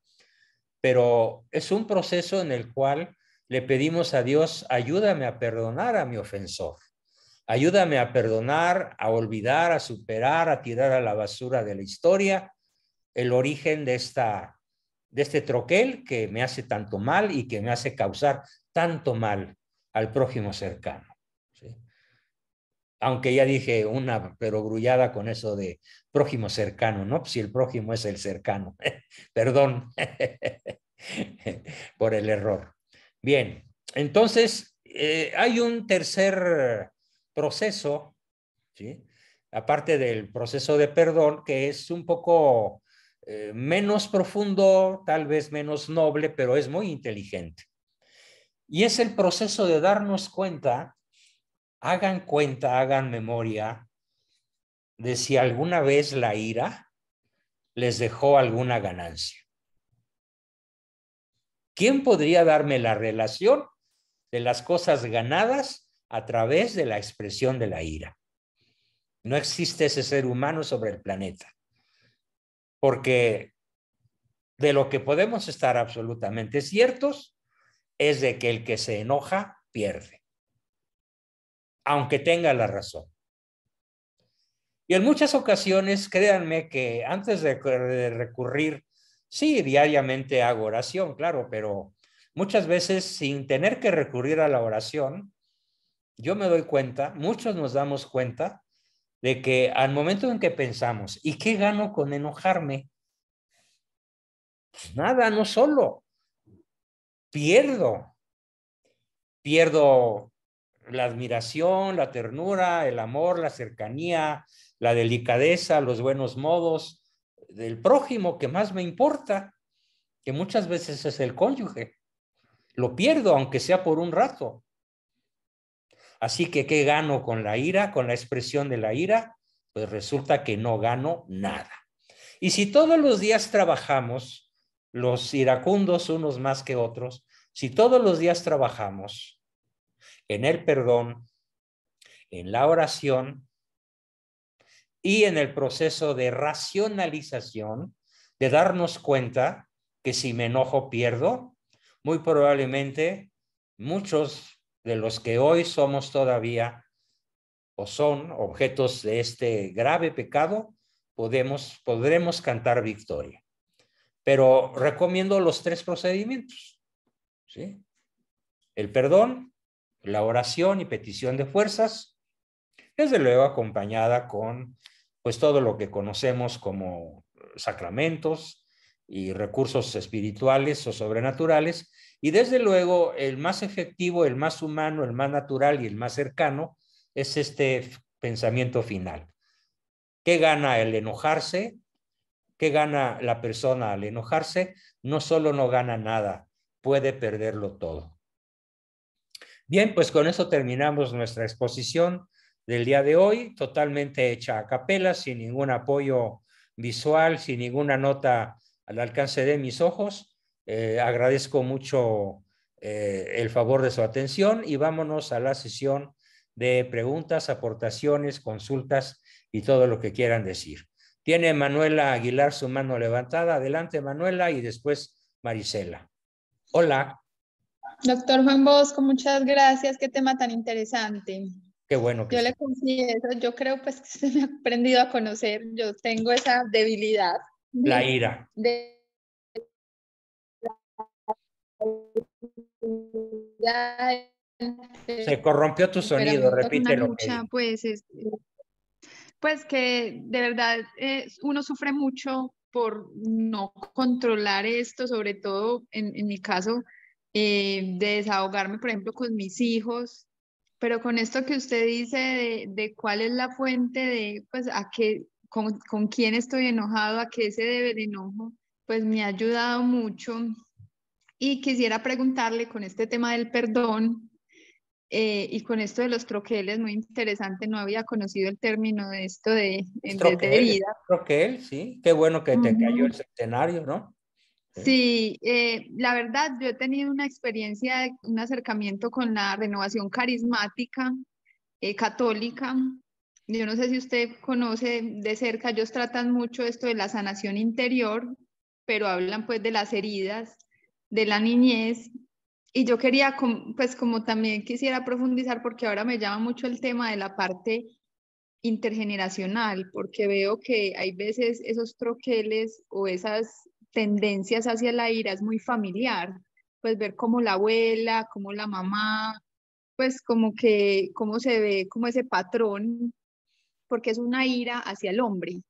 pero es un proceso en el cual le pedimos a Dios, ayúdame a perdonar a mi ofensor, ayúdame a perdonar, a olvidar, a superar, a tirar a la basura de la historia el origen de, esta, de este troquel que me hace tanto mal y que me hace causar tanto mal al prójimo cercano. Aunque ya dije una pero grullada con eso de prójimo cercano, ¿no? Si el prójimo es el cercano. Perdón por el error. Bien, entonces eh, hay un tercer proceso, ¿sí? aparte del proceso de perdón, que es un poco eh, menos profundo, tal vez menos noble, pero es muy inteligente. Y es el proceso de darnos cuenta, hagan cuenta, hagan memoria de si alguna vez la ira les dejó alguna ganancia. ¿Quién podría darme la relación de las cosas ganadas a través de la expresión de la ira? No existe ese ser humano sobre el planeta porque de lo que podemos estar absolutamente ciertos es de que el que se enoja pierde, aunque tenga la razón. Y en muchas ocasiones, créanme que antes de, recurrir, sí, diariamente hago oración, claro, pero muchas veces sin tener que recurrir a la oración, yo me doy cuenta, muchos nos damos cuenta de que al momento en que pensamos, ¿y qué gano con enojarme? Pues nada, no solo. Pierdo. Pierdo la admiración, la ternura, el amor, la cercanía, la delicadeza, los buenos modos del prójimo que más me importa, que muchas veces es el cónyuge. Lo pierdo, aunque sea por un rato. Así que, ¿qué gano con la ira, con la expresión de la ira? Pues resulta que no gano nada. Y si todos los días trabajamos, los iracundos unos más que otros, si todos los días trabajamos en el perdón, en la oración y en el proceso de racionalización, de darnos cuenta que si me enojo pierdo, muy probablemente muchos de los que hoy somos todavía o son objetos de este grave pecado, podemos, podremos cantar victoria. Pero recomiendo los tres procedimientos. ¿sí? El perdón, la oración y petición de fuerzas, desde luego acompañada con pues todo lo que conocemos como sacramentos y recursos espirituales o sobrenaturales y desde luego, el más efectivo, el más humano, el más natural y el más cercano es este pensamiento final. ¿Qué gana el enojarse? ¿Qué gana la persona al enojarse? No solo no gana nada, puede perderlo todo. Bien, pues con eso terminamos nuestra exposición del día de hoy, totalmente hecha a capela, sin ningún apoyo visual, sin ninguna nota al alcance de mis ojos. Eh, agradezco mucho eh, el favor de su atención y vámonos a la sesión de preguntas, aportaciones, consultas y todo lo que quieran decir. Tiene Manuela Aguilar su mano levantada. Adelante, Manuela, y después Marisela. Hola. Doctor Juan Bosco, muchas gracias. Qué tema tan interesante. Qué bueno. Que yo le confieso, yo creo pues que se me ha aprendido a conocer. Yo tengo esa debilidad. la ira. De se corrompió tu sonido, repítelo. pues, este, pues que de verdad uno sufre mucho por no controlar esto, sobre todo en, mi caso, eh, de desahogarme, por ejemplo, con mis hijos, pero con esto que usted dice de, de cuál es la fuente de, pues, a qué, con, con quién estoy enojado, a qué se debe el enojo, pues me ha ayudado mucho y quisiera preguntarle con este tema del perdón eh, y con esto de los troqueles, muy interesante, no había conocido el término de esto de, en troquel, sí, qué bueno que te cayó el centenario, ¿no? Sí, eh, la verdad, yo he tenido una experiencia, un acercamiento con la renovación carismática eh, católica. Yo no sé si usted conoce de cerca, ellos tratan mucho esto de la sanación interior, pero hablan pues de las heridas de la niñez. Y yo quería, pues como también quisiera profundizar, porque ahora me llama mucho el tema de la parte intergeneracional, porque veo que hay veces esos troqueles o esas tendencias hacia la ira es muy familiar, pues ver cómo la abuela, cómo la mamá, pues como que, cómo se ve, como ese patrón, porque es una ira hacia el hombre,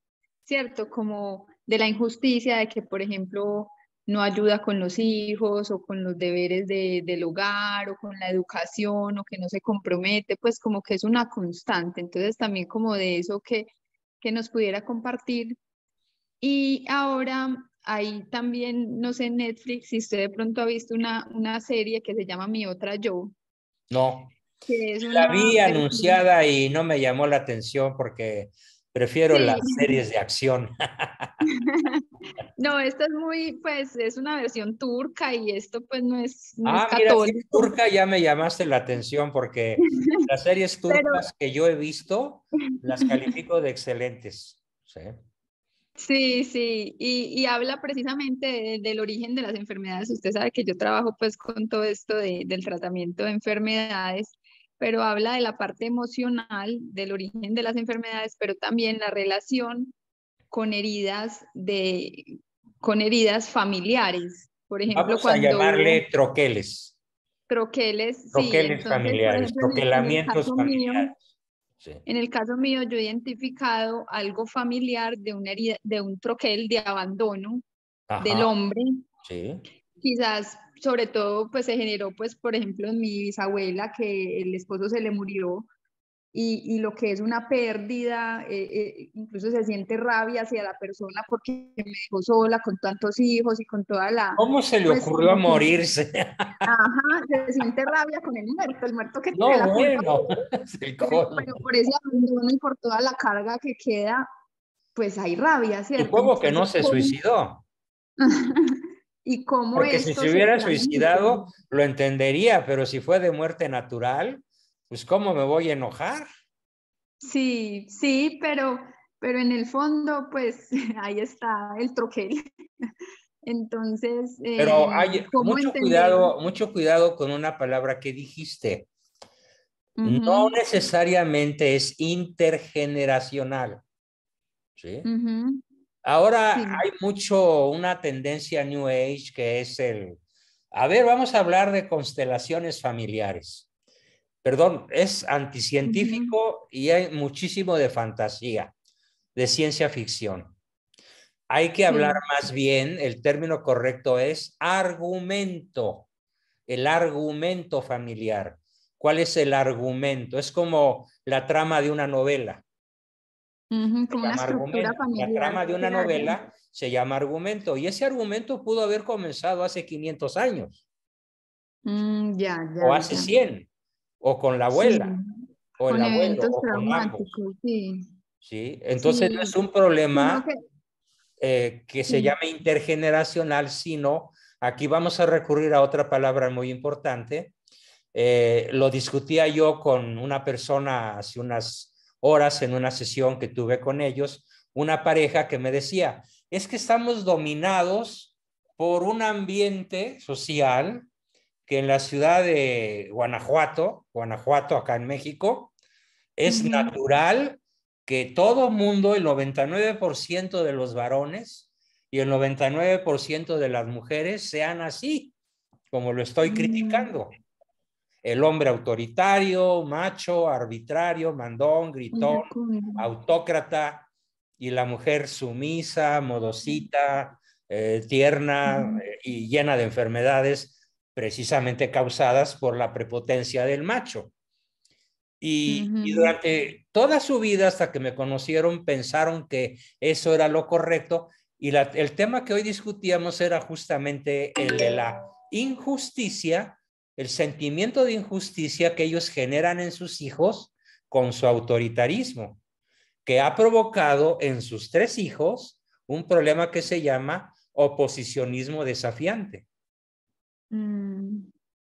¿cierto? Como de la injusticia, de que, por ejemplo, no ayuda con los hijos o con los deberes del hogar o con la educación o que no se compromete, pues como que es una constante. Entonces también como de eso que, que nos pudiera compartir. Y ahora ahí también, no sé, Netflix, si usted de pronto ha visto una, una serie que se llama Mi otra yo. No. Que La vi anunciada y no me llamó la atención porque Prefiero las series de acción. no, esta es muy, pues es una versión turca y esto pues no es, ah, es Mira, turca ya me llamaste la atención porque las series turcas que yo he visto las califico de excelentes. Sí. Sí, y, habla precisamente del origen de las enfermedades. Usted sabe que yo trabajo pues con todo esto de, del tratamiento de enfermedades pero habla de la parte emocional, del origen de las enfermedades, pero también la relación con heridas de con heridas familiares. Por ejemplo, cuando a llamarle troqueles. Troqueles, troqueles familiares, troquelamientos familiares. En el caso mío, yo he identificado algo familiar de una herida, de un troquel de abandono del hombre. Sí. Quizás sobre todo pues se generó pues por ejemplo en mi bisabuela que el esposo se le murió y, lo que es una pérdida, eh, eh, incluso se siente rabia hacia la persona porque me dejó sola con tantos hijos y con toda la... ¿Cómo se le ocurrió a morirse? Ajá, se siente rabia con el muerto, el muerto que no, tiene la bueno, culpa. Pero por ese abandono y por toda la carga que queda, pues hay rabia, ¿cierto? juego que no se suicidó. y Porque si se hubiera suicidado, lo entendería, pero si fue de muerte natural, pues cómo me voy a enojar. Sí, sí, pero, pero en el fondo, pues ahí está el troquel. Entonces, pero em, hay mucho cuidado, mucho cuidado con una palabra que dijiste. No necesariamente es intergeneracional. ¿sí? Ahora hay mucho, una tendencia New Age que es el, a ver, vamos a hablar de constelaciones familiares. Perdón, es anticientífico y hay muchísimo de fantasía, de ciencia ficción. Hay que hablar más bien, el término correcto es argumento, el argumento familiar. ¿Cuál es el argumento? Es como la trama de una novela como una familiar, La trama de una novela se llama argumento y ese argumento pudo haber comenzado hace 500 años. Mm, ya, ya, o hace 100, o con la abuela, o el abuelo, Sí. Entonces no es un problema eh, que... se llame intergeneracional, sino aquí vamos a recurrir a otra palabra muy importante. Eh, lo discutía yo con una persona hace unas horas en una sesión que tuve con ellos, una pareja que me decía, es que estamos dominados por un ambiente social que en la ciudad de Guanajuato, Guanajuato acá en México, es natural que todo mundo, el 99% de los varones y el 99% de las mujeres sean así, como lo estoy mm. criticando el hombre autoritario, macho, arbitrario, mandón, gritón, autócrata, y la mujer sumisa, modosita, eh, tierna eh, y llena de enfermedades precisamente causadas por la prepotencia del macho. Y, durante toda su vida, hasta que me conocieron, pensaron que eso era lo correcto. Y el tema que hoy discutíamos era justamente el de la injusticia el sentimiento de injusticia que ellos generan en sus hijos con su autoritarismo, que ha provocado en sus tres hijos un problema que se llama oposicionismo desafiante. Mm,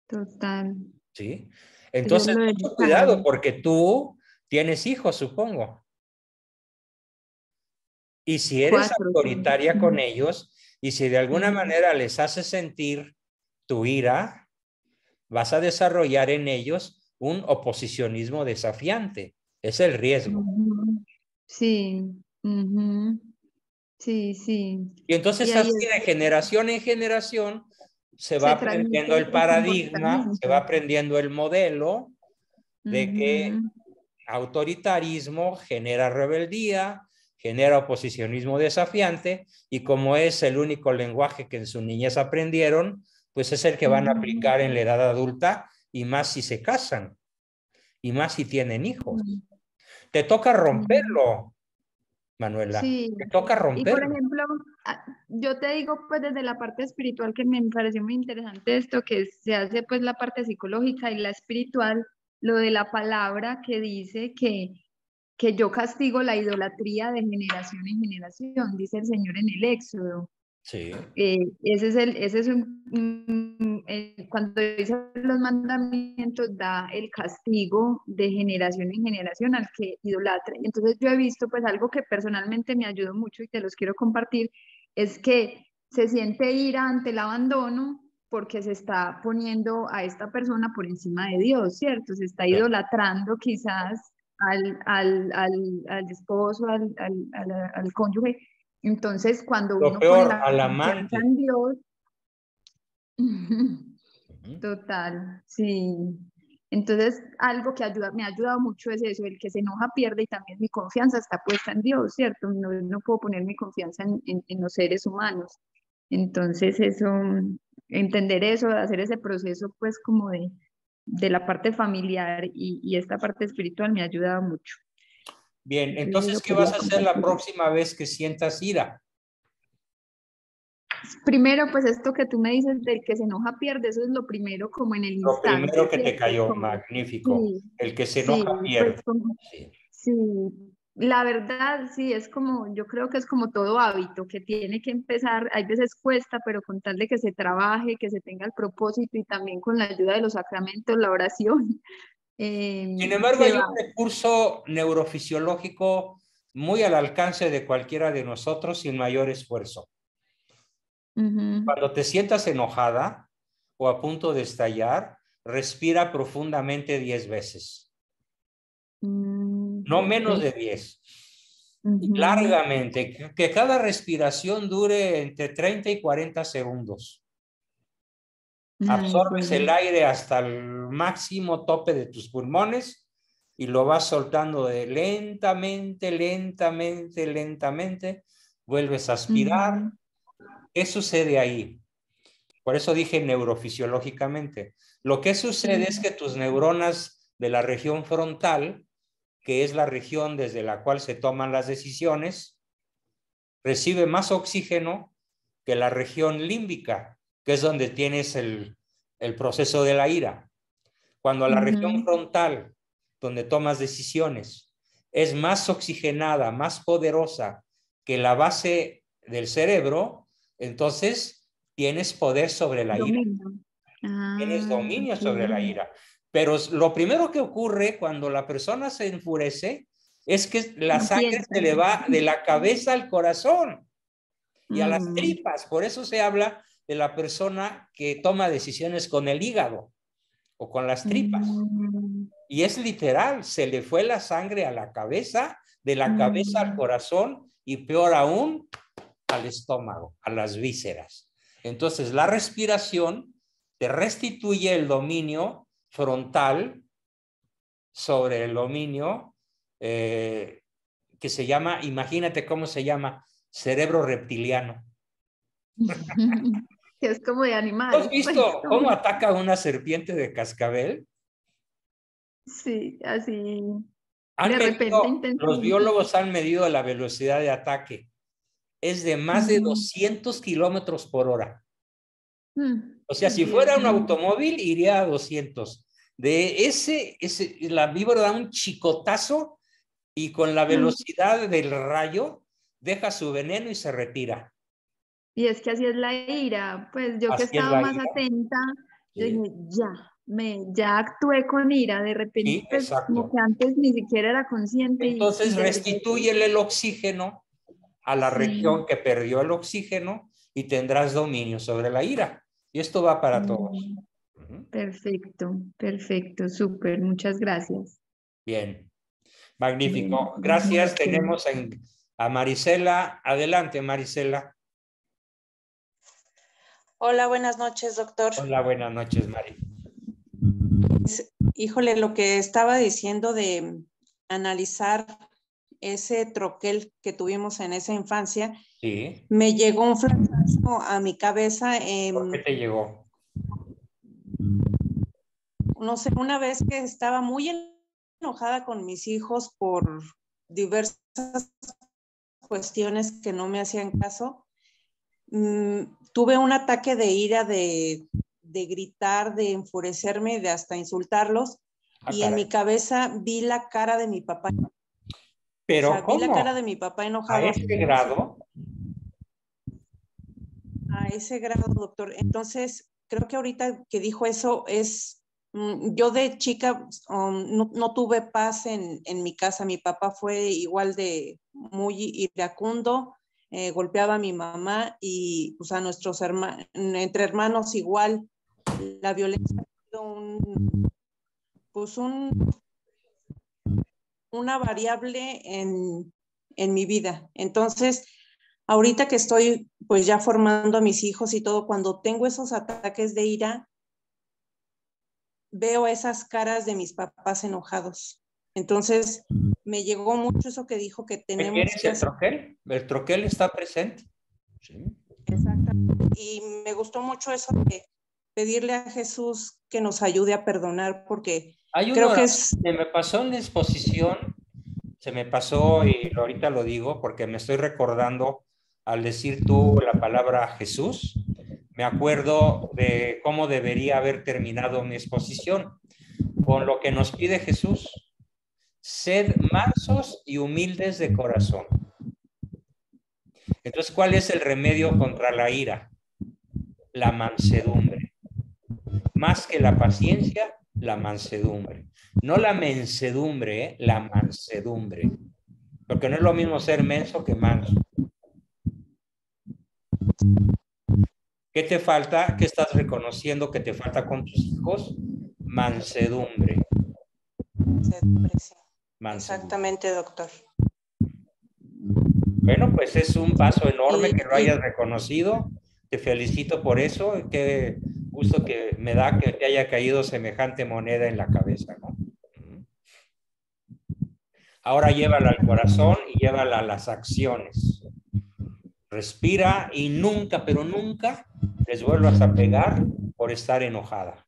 total. Sí. Entonces, mucho cuidado porque tú tienes hijos, supongo. Y si eres autoritaria con ellos y si de alguna manera les haces sentir tu ira, vas a desarrollar en ellos un oposicionismo desafiante. Es el riesgo. Sí. Sí, sí. Y entonces así de generación en generación se va aprendiendo el paradigma, se va aprendiendo el modelo de que autoritarismo genera rebeldía, genera oposicionismo desafiante y como es el único lenguaje que en su niñez aprendieron, pues es el que van a mm. aplicar en la edad adulta y más si se casan y más si tienen hijos. Mm. Te toca mm. romperlo, Manuela. Sí. Te toca romperlo. por ejemplo, ah, yo te digo pues desde la parte espiritual que me pareció muy interesante esto, que se hace pues la parte psicológica y la espiritual, lo de la palabra que dice que que yo castigo la idolatría de generación en generación, dice el Señor en el Éxodo. Sí. Eh, ese es el, ese es un, eh, cuando dice los mandamientos, da el castigo de generación en generación al que idolatra. Entonces yo he visto pues algo que personalmente me ayudó mucho y te los quiero compartir, es que se siente ira ante el abandono porque se está poniendo a esta persona por encima de Dios, ¿cierto? Se está idolatrando quizás al, al, al, al esposo, al, al cónyuge, entonces, cuando uno pone la a la confianza en Dios, total, sí. Entonces, algo que ayuda, me ha ayudado mucho es eso, el que se enoja pierde y también mi confianza está puesta en Dios, ¿cierto? No, puedo poner mi confianza en, los seres humanos. Entonces, eso, entender eso, hacer ese proceso, pues como de, de la parte familiar y, y esta parte espiritual me ha ayudado mucho. Bien, entonces, ¿qué vas a hacer la próxima vez que sientas ida? Primero, pues esto que tú me dices del que se enoja pierde, eso es lo primero como en el instante. primero que te cayó, magnífico. el que se enoja pues, pierde. sí. sí, la verdad, sí, es como, yo creo que es como todo hábito que tiene que empezar, hay veces cuesta, pero con tal de que se trabaje, que se tenga el propósito y también con la ayuda de los sacramentos, la oración, sin em, embargo, hay un recurso neurofisiológico muy al alcance de cualquiera de nosotros sin mayor esfuerzo. Cuando te sientas enojada o a punto de estallar, respira profundamente 10 veces. No mm, menos de 10. Largamente, que cada respiración dure entre 30 y 40 segundos. Absorbes pues el aire hasta el máximo tope de tus pulmones y lo vas soltando de lentamente, lentamente, lentamente. Vuelves a aspirar. ¿Qué sucede ahí? Por eso dije neurofisiológicamente. Lo que sucede es que tus neuronas de la región frontal, que es la región desde la cual se toman las decisiones, recibe más oxígeno que la región límbica, es donde tienes el, proceso de la ira. Cuando la región frontal, donde tomas decisiones, es más oxigenada, más poderosa que la base del cerebro, entonces tienes poder sobre la ira. tienes ah, dominio sobre la ira. Pero lo primero que ocurre cuando la persona se enfurece es que la sangre se le va de la cabeza al corazón y a las mm. tripas. Por eso se habla de la persona que toma decisiones con el hígado o con las tripas. Mm. Y es literal, se le fue la sangre a la cabeza, de la cabeza al mm. corazón y peor aún al estómago, a las vísceras. Entonces la respiración te restituye el dominio frontal sobre el dominio eh, que se llama, imagínate cómo se llama, cerebro reptiliano. es como de animal. ¿Has visto cómo ataca una serpiente de cascabel? Sí, así. de los biólogos han medido la velocidad de ataque. Es de más de 200 kilómetros por hora. Mm, o sea, si fuera un automóvil, iría a 200. De ese, ese, la víbora da un chicotazo y con la velocidad del rayo deja su veneno y se retira. Y es que así es la ira, pues yo que estaba más atenta, dije, ya, me, ya actué con ira, de repente, pues, como que antes ni siquiera era consciente. Entonces restituyele el oxígeno a la región que perdió el oxígeno y tendrás dominio sobre la ira. Y esto va para mm, todos. Perfecto, perfecto, súper, muchas gracias. Bien, magnífico. Gracias, tenemos a Marisela. Adelante, Marisela. Hola, buenas noches, doctor. Hola, buenas noches, Mari. Híjole, lo que estaba diciendo de mm, analizar ese troquel que tuvimos en esa infancia, me llegó un flashazo a mi cabeza. ¿Por qué te llegó? No sé, una vez que estaba muy enojada con mis hijos por diversas cuestiones que no me hacían caso, Mm, tuve un ataque de ira, de, gritar, de enfurecerme, de hasta insultarlos. Ah, y en mi cabeza vi la cara de mi papá. Pero ¿cómo? la cara de mi papá enojado. ¿A ese grado? A ese grado, doctor. Entonces, creo que ahorita que dijo eso es mm, yo de chica um, no, tuve paz en, en, mi casa. Mi papá fue igual de muy iracundo, eh, golpeaba a mi mamá y pues a nuestros hermanos, entre hermanos igual, la violencia ha sido un, pues un, una variable en, mi vida. Entonces, ahorita que estoy pues ya formando a mis hijos y todo, cuando tengo esos ataques de ira, veo esas caras de mis papás enojados. Entonces, me llegó mucho eso que dijo que tenemos... que el troquel está presente. Sí. Exactamente. Y me gustó mucho eso de pedirle a Jesús que nos ayude a perdonar, porque creo que Se me pasó en exposición se me pasó y ahorita lo digo porque me estoy recordando al decir tú la palabra Jesús, me acuerdo de cómo debería haber terminado mi exposición, con lo que nos pide Jesús, sed mansos y humildes de corazón. Entonces, ¿cuál es el remedio contra la ira? La mansedumbre. Más que la paciencia, la mansedumbre. No la mensedumbre, ¿eh? la mansedumbre. Porque no es lo mismo ser menso que manso. ¿Qué te falta? ¿Qué estás reconociendo que te falta con tus hijos? Mansedumbre. Mansedumbre. Exactamente, doctor. Bueno, pues es un paso enorme que lo hayas reconocido. Te felicito por eso. Qué gusto que me da que te haya caído semejante moneda en la cabeza, Ahora llévala al corazón y llévala a las acciones. Respira y nunca, pero nunca les vuelvas a pegar por estar enojada.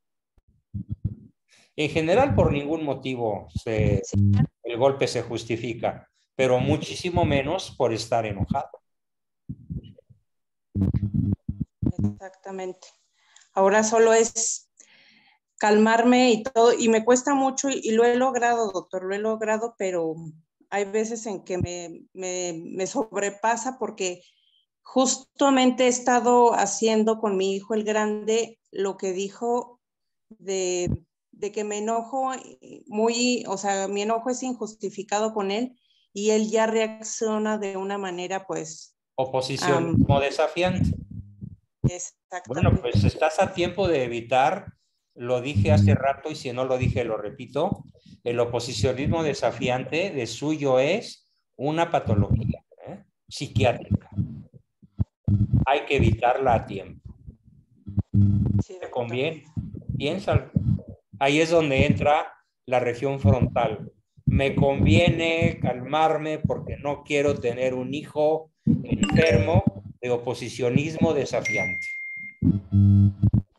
En general, por ningún motivo el golpe se justifica pero muchísimo menos por estar enojado. Exactamente. Ahora solo es calmarme y todo, y me cuesta mucho y, lo he logrado, doctor, lo he logrado, pero hay veces en que me, sobrepasa porque justamente he estado haciendo con mi hijo el grande lo que dijo de, de que me enojo muy, o sea, mi enojo es injustificado con él y él ya reacciona de una manera pues... Oposición desafiante. Bueno, pues estás a tiempo de evitar, lo dije hace rato y si no lo dije lo repito, el oposicionismo desafiante de suyo es una patología ¿eh? psiquiátrica. Hay que evitarla a tiempo. ¿Te conviene? Piénsalo. Ahí es donde entra la región frontal, me conviene calmarme porque no quiero tener un hijo enfermo de oposicionismo desafiante.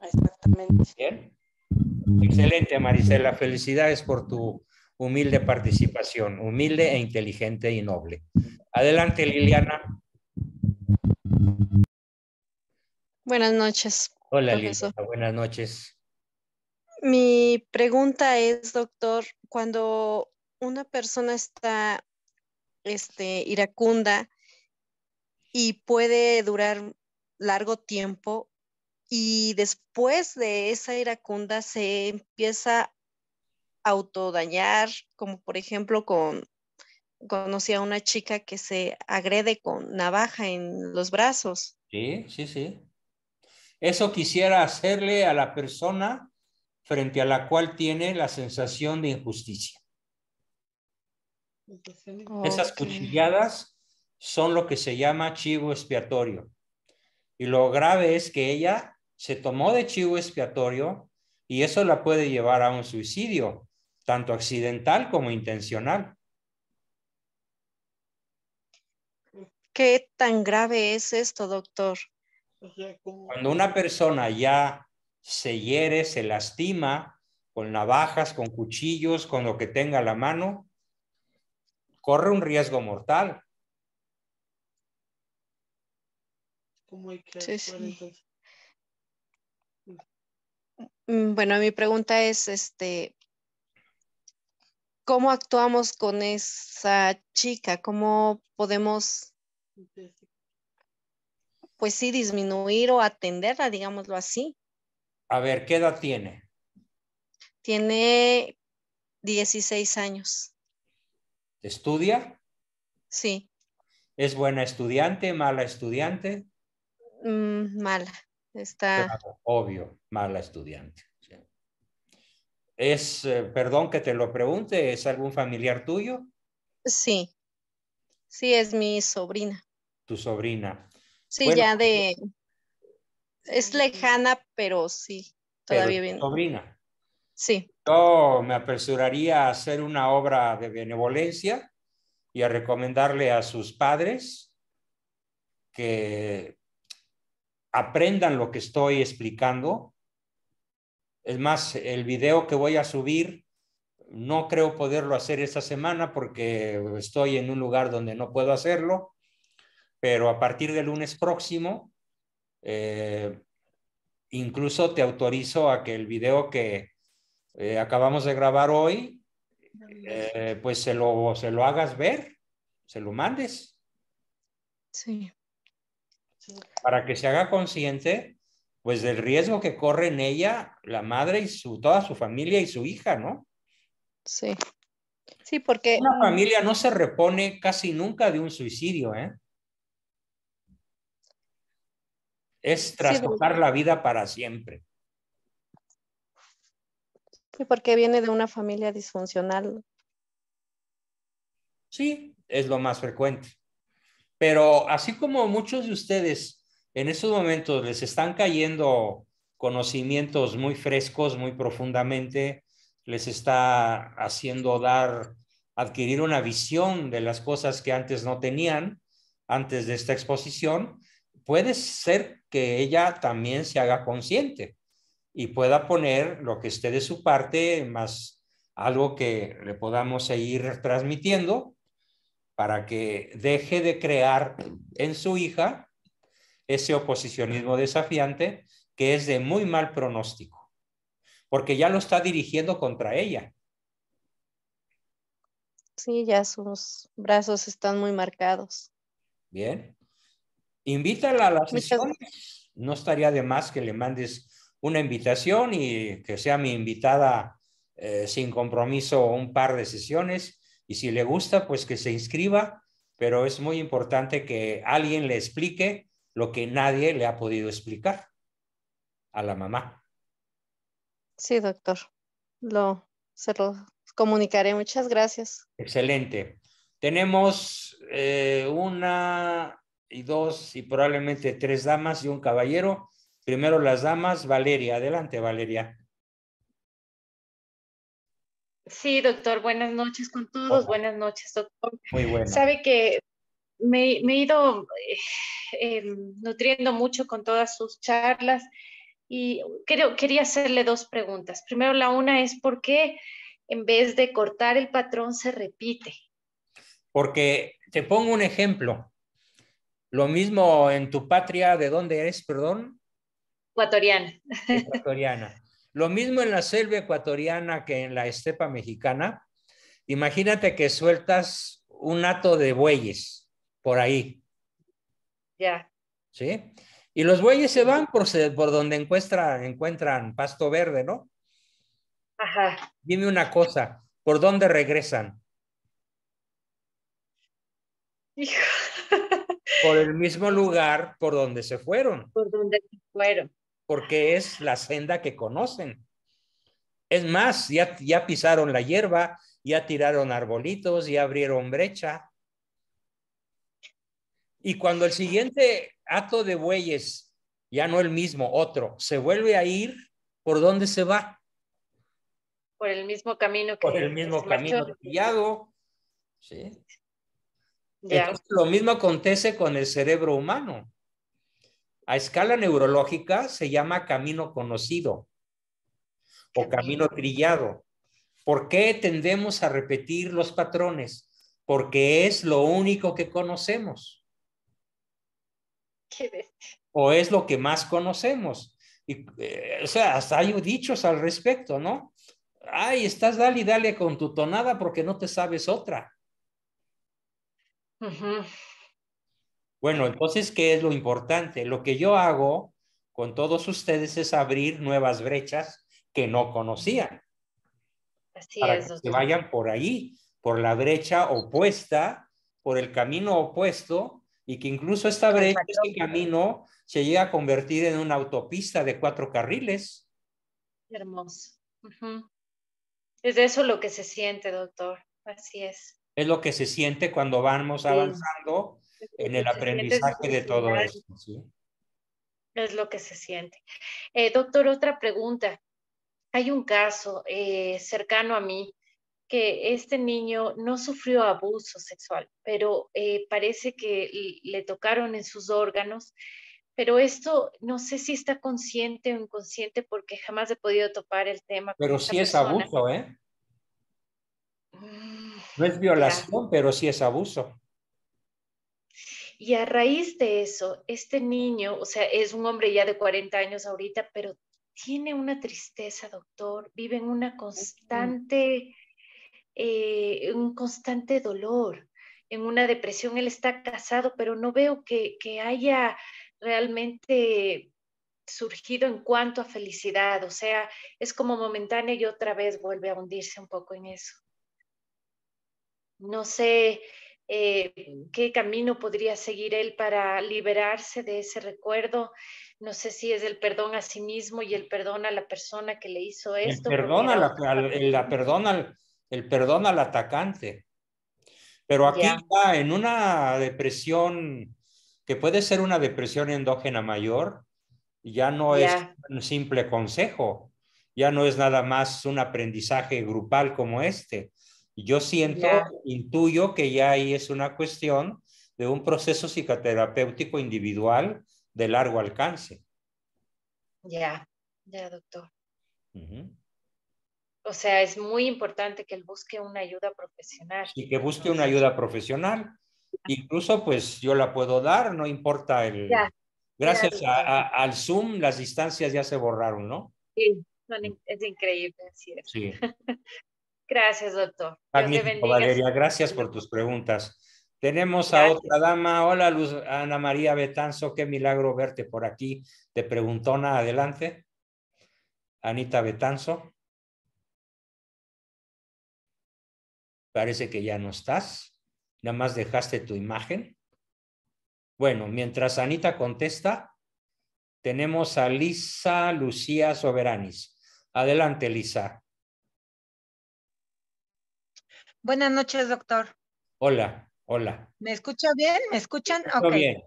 Exactamente. Excelente, Marisela. Felicidades por tu humilde participación, humilde e inteligente y noble. Adelante, Liliana. Buenas noches. Hola, Liliana. Buenas noches. Mi pregunta es, doctor, cuando una persona está este, iracunda y puede durar largo tiempo y después de esa iracunda se empieza a autodañar, como por ejemplo con, conocí a una chica que se agrede con navaja en los brazos. Sí, sí, sí. Eso quisiera hacerle a la persona frente a la cual tiene la sensación de injusticia. Oh, Esas cuchilladas son lo que se llama chivo expiatorio. Y lo grave es que ella se tomó de chivo expiatorio y eso la puede llevar a un suicidio, tanto accidental como intencional. ¿Qué tan grave es esto, doctor? Cuando una persona ya se hiere, se lastima con navajas, con cuchillos, con lo que tenga la mano, corre un riesgo mortal. Mm, bueno, mi pregunta es, este, ¿cómo actuamos con esa chica? ¿Cómo podemos, pues sí, disminuir o atenderla, digámoslo así? A ver, ¿qué edad tiene? Tiene 16 años. ¿Estudia? Sí. ¿Es buena estudiante, mala estudiante? Mm, mala, está. obvio, mala estudiante. ¿Es, eh, perdón que te lo pregunte, ¿es algún familiar tuyo? Sí, sí, es mi sobrina. Tu sobrina. Sí, ya de. Pues, es lejana, pero sí, todavía viene. Sobrina. Sí. Yo me apresuraría a hacer una obra de benevolencia y a recomendarle a sus padres que aprendan lo que estoy explicando. Es más, el video que voy a subir no creo poderlo hacer esta semana porque estoy en un lugar donde no puedo hacerlo, pero a partir del lunes próximo, eh, incluso te autorizo a que el video que, eh, acabamos de grabar hoy, eh, pues se lo, se lo hagas ver, se lo mandes. Sí. Para que se haga consciente, pues del riesgo que corre en ella la madre y su, toda su familia y su hija, ¿no? Sí. Sí, porque... Una familia no se repone casi nunca de un suicidio, ¿eh? Es trastocar la vida para siempre porque viene de una familia disfuncional. Sí, es lo más frecuente. Pero así como muchos de ustedes en estos momentos les están cayendo conocimientos muy frescos, muy profundamente, les está haciendo dar, adquirir una visión de las cosas que antes no tenían, antes de esta exposición, puede ser que ella también se haga consciente y pueda poner lo que esté de su parte, más algo que le podamos seguir transmitiendo para que deje de crear en su hija ese oposicionismo desafiante que es de muy mal pronóstico, porque ya lo está dirigiendo contra ella. Sí, ya sus brazos están muy marcados. Bien. Invítala a las sesión. No estaría de más que le mandes una invitación y que sea mi invitada eh, sin compromiso un par de sesiones y si le gusta, pues que se inscriba, pero es muy importante que alguien le explique lo que nadie le ha podido explicar a la mamá. Sí, doctor. Lo, se lo comunicaré. Muchas gracias. Excelente. Tenemos eh, una y dos y probablemente tres damas y un caballero. Primero las damas, Valeria. Adelante, Valeria. Sí, doctor, buenas noches con todos. Buenas noches, doctor. Muy bueno. Sabe que me, he ido eh, em, nutriendo mucho con todas sus charlas y quería hacerle dos preguntas. Primero, la una es por qué en vez de cortar el patrón se repite. Porque te pongo un ejemplo. Lo mismo en tu patria, ¿de dónde eres, perdón? Ecuatoriana. Ecuatoriana. Lo mismo en la selva ecuatoriana que en la estepa mexicana. Imagínate que sueltas un hato de bueyes por ahí. Ya. ¿Sí? Y los bueyes se van por, por donde encuentran, encuentran pasto verde, ¿no? Ajá. Dime una cosa, ¿por dónde regresan? Por el mismo lugar por donde se fueron. Por donde se fueron porque es la senda que conocen. Es más, ya, ya pisaron la hierba, ya tiraron arbolitos, ya abrieron brecha. Y cuando el siguiente hato de bueyes, ya no el mismo, otro, se vuelve a ir, ¿por dónde se va? Por el mismo camino que Por el mismo camino pillado. ¿sí? Entonces, lo mismo acontece con el cerebro humano. A escala neurológica se llama camino conocido o camino trillado. ¿Por qué tendemos a repetir los patrones? Porque es lo único que conocemos. O es lo que más conocemos. Y, eh, o sea, hasta hay dichos al respecto, ¿no? Ay, estás dale y dale con tu tonada porque no te sabes otra. Bueno, entonces, ¿qué es lo importante? Lo que yo hago con todos ustedes es abrir nuevas brechas que no conocían. Así para que vayan por ahí, por la brecha opuesta, por el camino opuesto, y que incluso esta brecha, este camino, se llega a convertir en una autopista de cuatro carriles. Hermoso. Es de eso lo que se siente, doctor. Así es. Es lo que se siente cuando vamos avanzando en el aprendizaje de todo esto. Es lo que se siente. Eh, doctor, otra pregunta. Hay un caso eh, cercano a mí que este niño no sufrió abuso sexual, pero eh, parece que le tocaron en sus órganos. Pero esto no sé si está consciente o inconsciente porque jamás he podido topar el tema. Mm, pero sí es abuso, ¿eh? No es violación, pero sí es abuso. Y a raíz de eso, este niño, o sea, es un hombre ya de 40 años ahorita, pero tiene una tristeza, doctor, vive en una constante, eh, un constante dolor, en una depresión. Él está casado, pero no veo que, que haya realmente surgido en cuanto a felicidad. O sea, es como momentánea y otra vez vuelve a hundirse un poco en eso. No sé eh, qué camino podría seguir él para liberarse de ese recuerdo. No sé si es el perdón a sí mismo y el perdón a la persona que le hizo esto. El perdón, la, al, el perdón al atacante. Pero aquí está en una depresión que puede ser una depresión endógena mayor, ya no es un simple consejo, ya no es nada más un aprendizaje grupal como este, yo siento, intuyo que ya ahí es una cuestión de un proceso psicoterapéutico individual de largo alcance. Ya, ya, doctor. O sea, es muy importante que él busque una ayuda profesional. Y que busque una ayuda profesional. Incluso, pues yo la puedo dar, no importa el. Gracias al Zoom, las distancias ya se borraron, ¿no? Sí, es increíble, así Sí. Gracias, doctor. Valeria. Gracias por tus preguntas. Tenemos a otra dama. Hola, Luz Ana María Betanzo. Qué milagro verte por aquí. Te preguntona, adelante. Anita Betanzo. Parece que ya no estás. Nada más dejaste tu imagen. Bueno, mientras Anita contesta, tenemos a Lisa Lucía Soberanis. Adelante, Lisa. Buenas noches, doctor. Hola, hola. ¿Me escucha bien? ¿Me escuchan? Todo bien.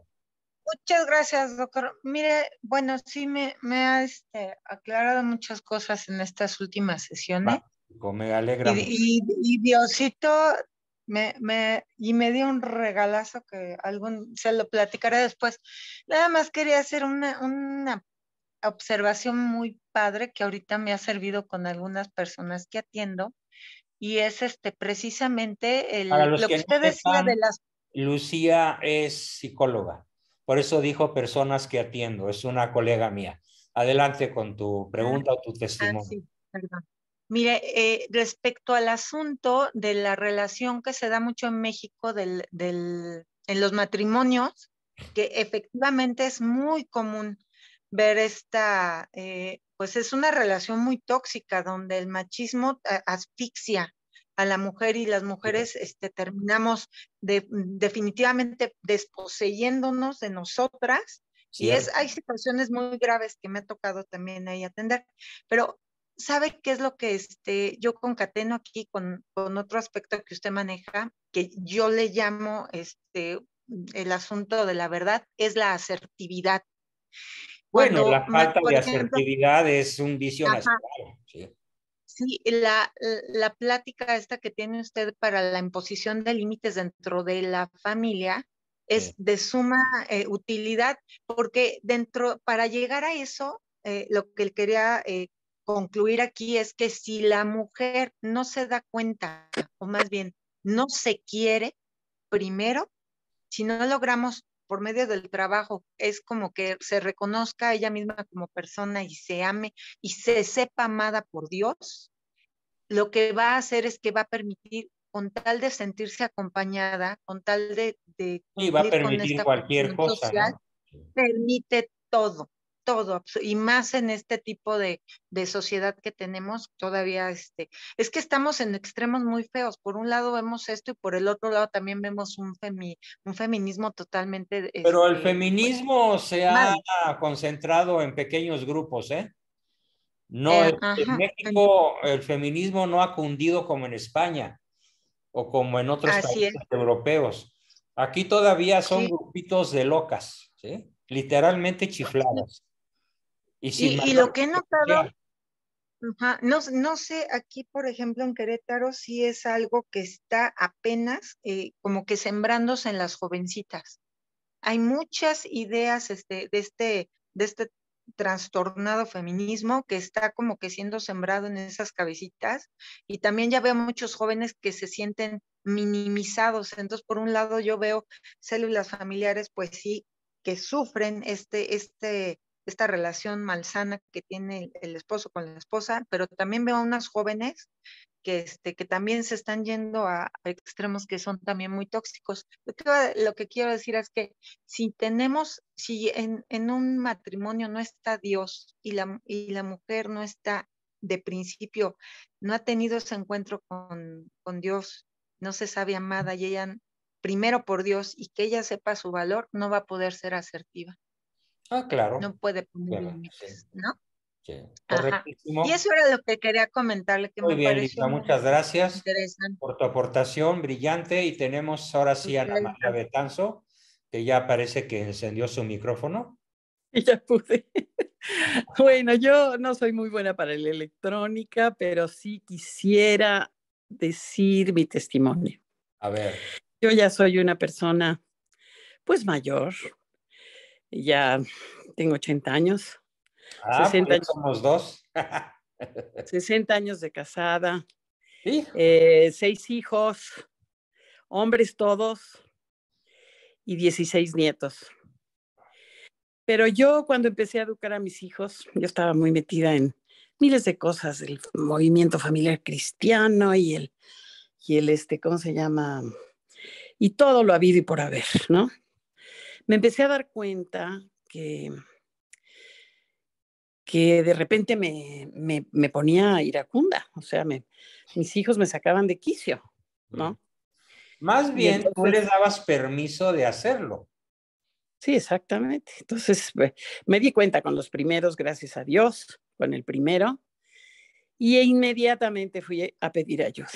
Muchas gracias, doctor. Mire, bueno, sí me, me ha este, aclarado muchas cosas en estas últimas sesiones. me alegra. Y, Diosito me, me, y me dio un regalazo que algún, se lo platicaré después. Nada más quería hacer una, una observación muy padre que ahorita me ha servido con algunas personas que atiendo y es este precisamente el, lo que, usted decía de las... Lucía es psicóloga, por eso dijo personas que atiendo, es una colega mía. Adelante con tu ah, pregunta o tu testimonio. Ah, Mire, eh, respecto al asunto de la relación que se da mucho en México del, del, en los matrimonios, que efectivamente es muy común, ver esta, eh, pues es una relación muy tóxica donde el machismo eh, asfixia a la mujer y las mujeres este, terminamos de, mm, definitivamente desposeyéndonos de nosotras. y es, hay situaciones muy graves que me ha tocado también ahí atender. Pero, ¿sabe qué es lo que este, yo concateno aquí con, con otro aspecto que usted maneja, que yo le llamo este, el asunto de la verdad? Es la asertividad bueno, la falta de asertividad es un vicio natural. Sí, la, plática esta que tiene usted para la imposición de límites dentro de la familia es de suma eh, utilidad porque dentro, para llegar a eso, eh, lo que él quería eh, concluir aquí es que si la mujer no se da cuenta, o más bien no se quiere primero, si no logramos por medio del trabajo, es como que se reconozca a ella misma como persona y se ame y se sepa amada por Dios, lo que va a hacer es que va a permitir con tal de sentirse acompañada, con tal de... va a permitir cualquier cosa. Permite todo todo, y más en este tipo de, sociedad que tenemos, todavía este, es que estamos en extremos muy feos. Por un lado vemos esto y por el otro lado también vemos un, un feminismo totalmente. Pero el este, pues, feminismo se ha concentrado en pequeños grupos, ¿eh? No, eh, en México el feminismo no ha cundido como en España o como en otros países europeos. Aquí todavía son grupitos de locas, literalmente chiflados y, lo que he notado, no, no sé, aquí por ejemplo en Querétaro si es algo que está apenas eh, como que sembrándose en las jovencitas. Hay muchas ideas este, de, este, de este trastornado feminismo que está como que siendo sembrado en esas cabecitas y también ya veo muchos jóvenes que se sienten minimizados. Entonces, por un lado, yo veo células familiares, pues sí, que sufren este, este, esta relación malsana que tiene el, esposo con la esposa, pero también veo a unas jóvenes que, este, que también se están yendo a, extremos que son también muy tóxicos. Lo que, quiero decir es que si tenemos, si en, un matrimonio no está Dios y la, y la mujer no está de principio, no ha tenido ese encuentro con, con Dios, no se sabe amada y ella primero por Dios y que ella sepa su valor, no va a poder ser asertiva. Ah, claro. No puede poner límites, ¿no? Y eso era lo que quería comentarle Muy bien, Lisa, muchas gracias por tu aportación brillante y tenemos ahora sí a Ana María Betanzo, que ya parece que encendió su micrófono. Y ya pude. bueno, yo no soy muy buena para la electrónica, pero sí quisiera decir mi testimonio. A ver. Yo ya soy una persona pues mayor, ya tengo 80 años. 60 ah, pues, años. somos dos. 60 años de casada. ¿Sí? Eh, seis hijos, hombres todos y 16 nietos. Pero yo cuando empecé a educar a mis hijos, yo estaba muy metida en miles de cosas, el movimiento familiar cristiano y el, y el este, ¿cómo se llama? Y todo lo habido y por haber, ¿no? me empecé a dar cuenta que, de repente me, me, ponía iracunda, o sea, mis hijos me sacaban de quicio, ¿no? Mm. Más bien, tú les dabas permiso de hacerlo. Sí, exactamente. Entonces, pues, me di cuenta con los primeros, gracias a Dios, con el primero, y e inmediatamente fui a pedir ayuda.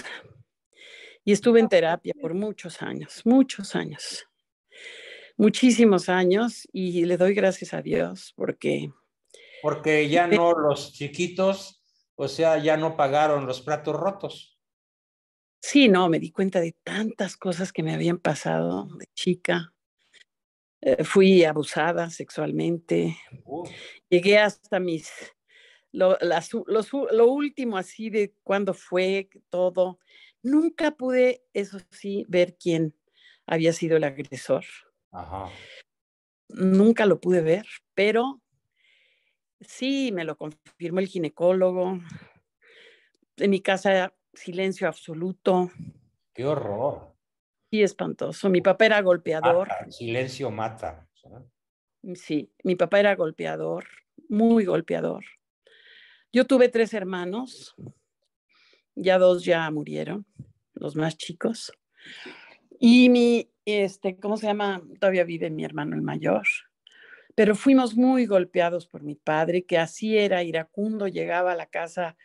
Y estuve en terapia por muchos años, muchos años muchísimos años y le doy gracias a Dios porque... Porque ya no los chiquitos, o sea, ya no pagaron los platos rotos. Sí, no, me di cuenta de tantas cosas que me habían pasado de chica. Eh, fui abusada sexualmente. Uh. Llegué hasta mis, lo, lo último así de cuando fue todo. Nunca pude, eso sí, ver quién había sido el agresor. Nunca lo pude ver, pero sí me lo confirmó el ginecólogo. En mi casa, silencio absoluto. ¡Qué horror! Sí, espantoso. Mi papá era golpeador. Ah, silencio mata. Mm, sí, mi papá era golpeador, muy golpeador. Yo tuve tres hermanos, ya dos ya murieron, los más chicos. Y mi este, ¿cómo se llama? Todavía vive mi hermano el mayor. Pero fuimos muy golpeados por mi padre, que así era iracundo, llegaba a la casa,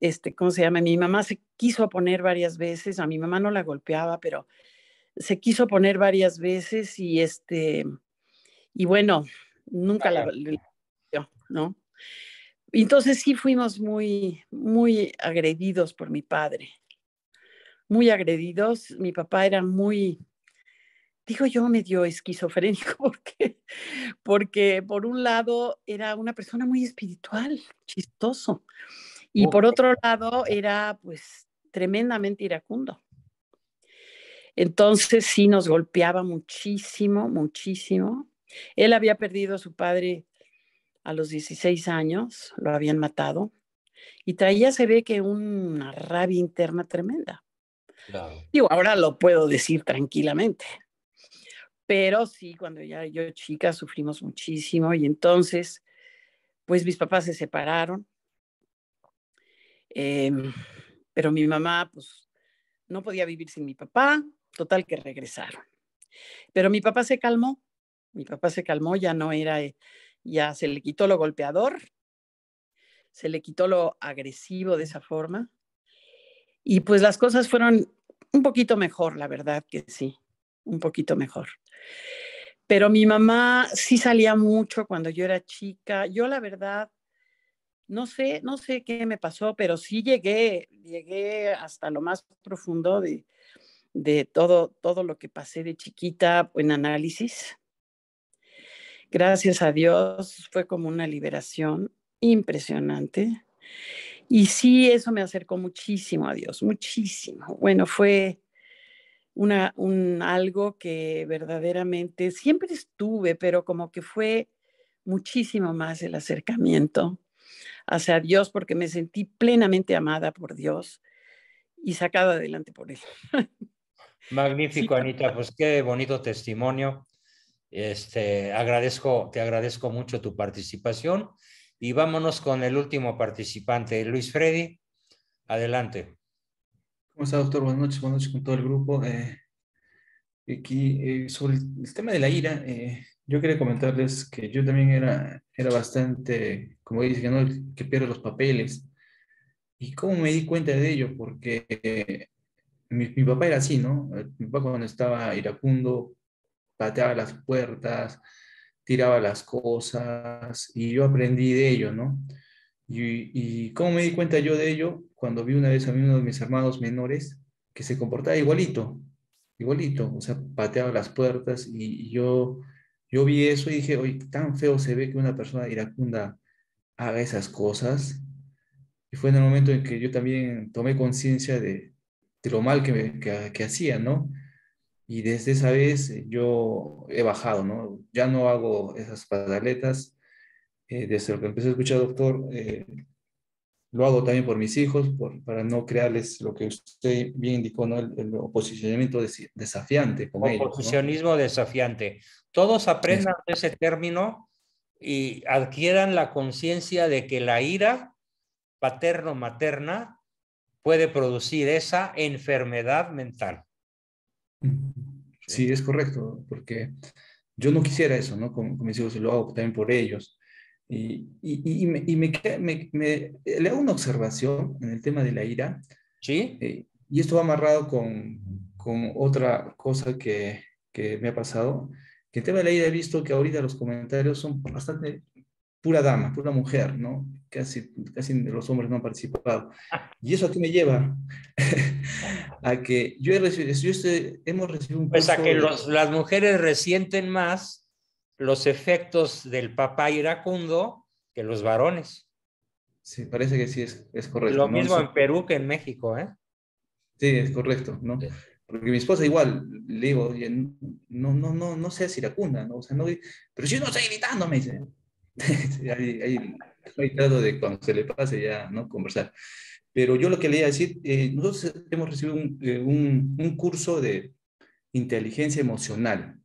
este, ¿cómo se llama? Mi mamá se quiso poner varias veces, a mi mamá no la golpeaba, pero se quiso poner varias veces y este, y bueno, nunca la, golpeó, ¿no? Entonces sí fuimos muy, muy agredidos por mi padre, muy agredidos. Mi papá era muy, digo yo, medio esquizofrénico, porque, porque por un lado era una persona muy espiritual, chistoso, y por otro lado era pues tremendamente iracundo. Entonces sí nos golpeaba muchísimo, muchísimo. Él había perdido a su padre a los 16 años, lo habían matado, y traía, se ve que una rabia interna tremenda. Digo, ahora lo puedo decir tranquilamente, pero sí, cuando ya yo chica sufrimos muchísimo y entonces, pues mis papás se separaron. Em, pero mi mamá, pues, no podía vivir sin mi papá, total que regresaron. Pero mi papá se calmó, mi papá se calmó, ya no era, eh, ya se le quitó lo golpeador, se le quitó lo agresivo de esa forma. Y pues las cosas fueron un poquito mejor, la verdad que sí un poquito mejor. Pero mi mamá sí salía mucho cuando yo era chica. Yo la verdad, no sé, no sé qué me pasó, pero sí llegué, llegué hasta lo más profundo de, de todo, todo lo que pasé de chiquita en análisis. Gracias a Dios fue como una liberación impresionante. Y sí, eso me acercó muchísimo a Dios, muchísimo. Bueno, fue una, un algo que verdaderamente siempre estuve, pero como que fue muchísimo más el acercamiento hacia Dios porque me sentí plenamente amada por Dios y sacada adelante por Él. Magnífico, Anita, pues qué bonito testimonio. Este, agradezco, te agradezco mucho tu participación y vámonos con el último participante, Luis Freddy. Adelante. ¿Cómo está, doctor? Buenas noches, buenas noches con todo el grupo. Eh, aquí, eh, sobre el, tema de la ira, eh, yo quería comentarles que yo también era, era bastante, como dice, que pierdo los papeles. ¿Y cómo me di cuenta de ello? Porque mi, mi, papá era así, ¿no? Mi papá cuando estaba iracundo, pateaba las puertas, tiraba las cosas, y yo aprendí de ello, ¿no? Y, cómo me di cuenta yo de ello cuando vi una vez a uno de mis hermanos menores que se comportaba igualito, igualito, o sea, pateaba las puertas y, yo, yo vi eso y dije, oye, tan feo se ve que una persona iracunda haga esas cosas. Y fue en el momento en que yo también tomé conciencia de, lo mal que, me, que hacía, ¿no? Y desde esa vez yo he bajado, ¿no? Ya no hago esas pataletas, eh, desde lo que empecé a escuchar, doctor, eh, lo hago también por mis hijos, por, para no crearles lo que usted bien indicó, el, el oposicionamiento desafiante. Con Oposicionismo desafiante. Todos aprendan ese término y adquieran la conciencia de que la ira paterno-materna puede producir esa enfermedad mental. Sí, es correcto, porque yo no quisiera eso, ¿no? Con, mis hijos, lo hago también por ellos. Y, me, le hago una observación en el tema de la ira. Sí. Eh, y esto va amarrado con, otra cosa que, me ha pasado. Que el tema de la ira he visto que ahorita los comentarios son bastante pura dama, pura mujer, ¿no? Casi, casi los hombres no han participado. Y eso a me lleva a que yo he recibido, yo hemos recibido un... Pues a que las mujeres resienten más los efectos del papá iracundo que los varones. Sí, parece que sí es, es correcto. Lo mismo en Perú que en México, ¿eh? Sí, es correcto, ¿no? Porque mi esposa igual, le digo, no, no, no, no seas iracunda, ¿no? O no, pero si yo no estoy gritando, me dice. ahí, ahí, ahí de cuando se le pase ya, ¿no? Conversar. Pero yo lo que le iba a decir, eh, nosotros hemos recibido un, eh, un, un curso de inteligencia emocional,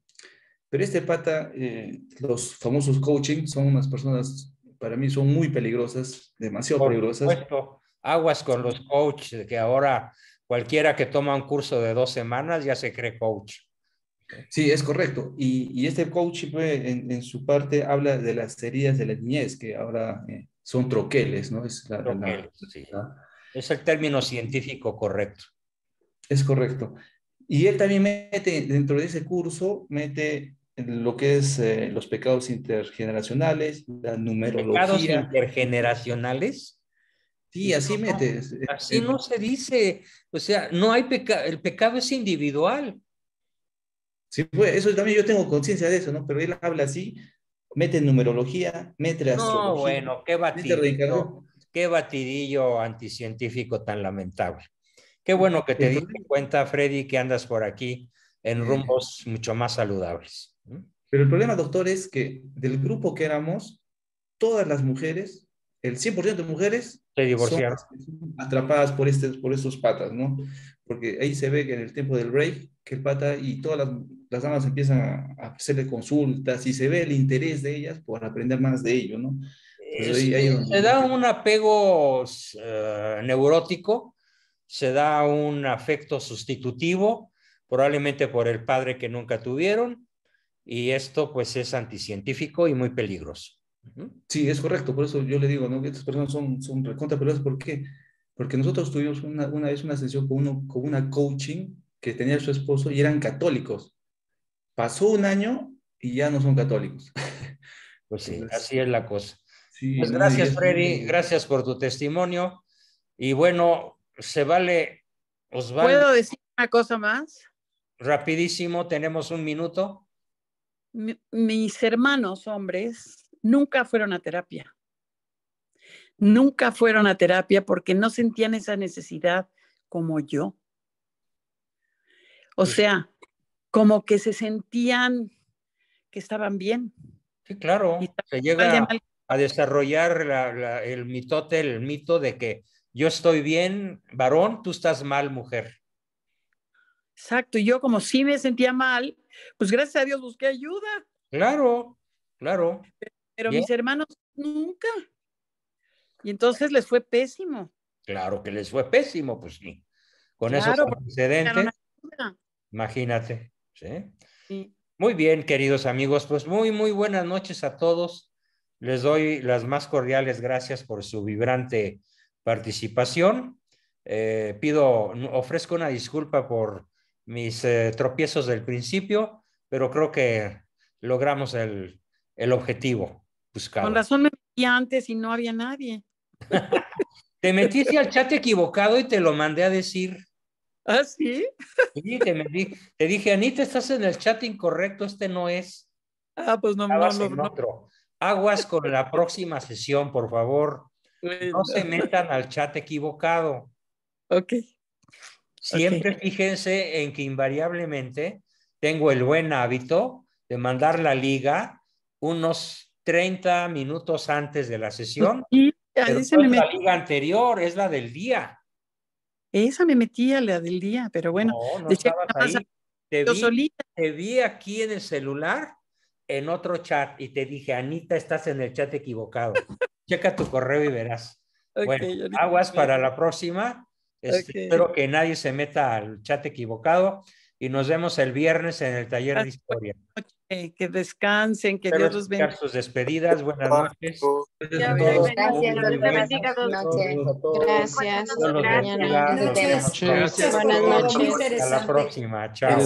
pero este pata, eh, los famosos coaching, son unas personas, para mí son muy peligrosas, demasiado Por peligrosas. Supuesto. Aguas con los coaches, que ahora cualquiera que toma un curso de dos semanas ya se cree coach. Sí, es correcto. Y, y este coach pues, en, en, su parte habla de las heridas de la niñez, que ahora eh, son troqueles, ¿no? Es, es el término científico correcto. Es correcto. Y él también mete, dentro de ese curso, mete lo que es eh, los pecados intergeneracionales, la numerología. ¿Pecados intergeneracionales? Sí, así mete. metes. Así no se dice. O sea, no hay pecado. El pecado es individual. Sí, pues eso también yo tengo conciencia de eso, ¿no? Pero él habla así, mete numerología, mete astrología. No, bueno, qué batidillo. Qué batidillo anticientífico tan lamentable. Qué bueno que te diste cuenta, Freddy, que andas por aquí en rumbos mucho más saludables. Pero el problema, doctor, es que del grupo que éramos, todas las mujeres, el 100% de mujeres, se divorciaron. atrapadas por, este, por estos patas, ¿no? Porque ahí se ve que en el tiempo del rey, que el pata y todas las, damas empiezan a, hacerle consultas y se ve el interés de ellas por aprender más de ello, ¿no? Se da un apego eh, neurótico, se da un afecto sustitutivo, probablemente por el padre que nunca tuvieron, y esto pues es anticientífico y muy peligroso. Sí, es correcto, por eso yo le digo, ¿no? Estas personas son, son ¿por qué? Porque nosotros tuvimos una, una vez una sesión con, uno, con una coaching que tenía su esposo y eran católicos. Pasó un año y ya no son católicos. Pues sí, así es la cosa. pues gracias, Freddy, gracias por tu testimonio. Y bueno, se vale, ¿Puedo decir una cosa más? Rapidísimo, tenemos un minuto mis hermanos hombres nunca fueron a terapia. Nunca fueron a terapia porque no sentían esa necesidad como yo. O pues sea, como que se sentían que estaban bien. Sí, claro. Se llega a desarrollar el mitote, el mito de que yo estoy bien, varón, tú estás mal, mujer. Exacto, yo como sí me sentía mal, pues gracias a Dios busqué ayuda. Claro, claro. Pero, mis hermanos nunca. Y entonces les fue pésimo. Claro que les fue pésimo, pues sí. Con esos antecedentes. Imagínate. ¿sí? Muy bien, queridos amigos, pues muy, muy buenas noches a todos. Les doy las más cordiales gracias por su vibrante participación. Eh, pido, ofrezco una disculpa por mis eh, tropiezos del principio, pero creo que logramos el, el objetivo Con razón me metí antes y no había nadie. te metiste al chat equivocado y te lo mandé a decir. ¿Ah, sí? te, dije, Anita, estás en el chat incorrecto, este no es. Ah, pues no, me no, Aguas con la próxima sesión, por favor. No se metan al chat equivocado. Ok. Siempre fíjense en que invariablemente tengo el buen hábito de mandar la liga unos 30 minutos antes de la sesión. Y la liga anterior, es la del día. Esa me metía, la del día, pero bueno. No, no Te vi, te vi aquí en el celular, en otro chat, y te dije, Anita, estás en el chat equivocado. Checa tu correo y verás. bueno, aguas para la próxima Espero que nadie se meta al chat equivocado y nos vemos el viernes en el taller de historia. que descansen, que Dios los bendiga. sus despedidas, buenas noches. Gracias, buenas noches. Gracias. Buenas noches. Hasta la próxima, chao.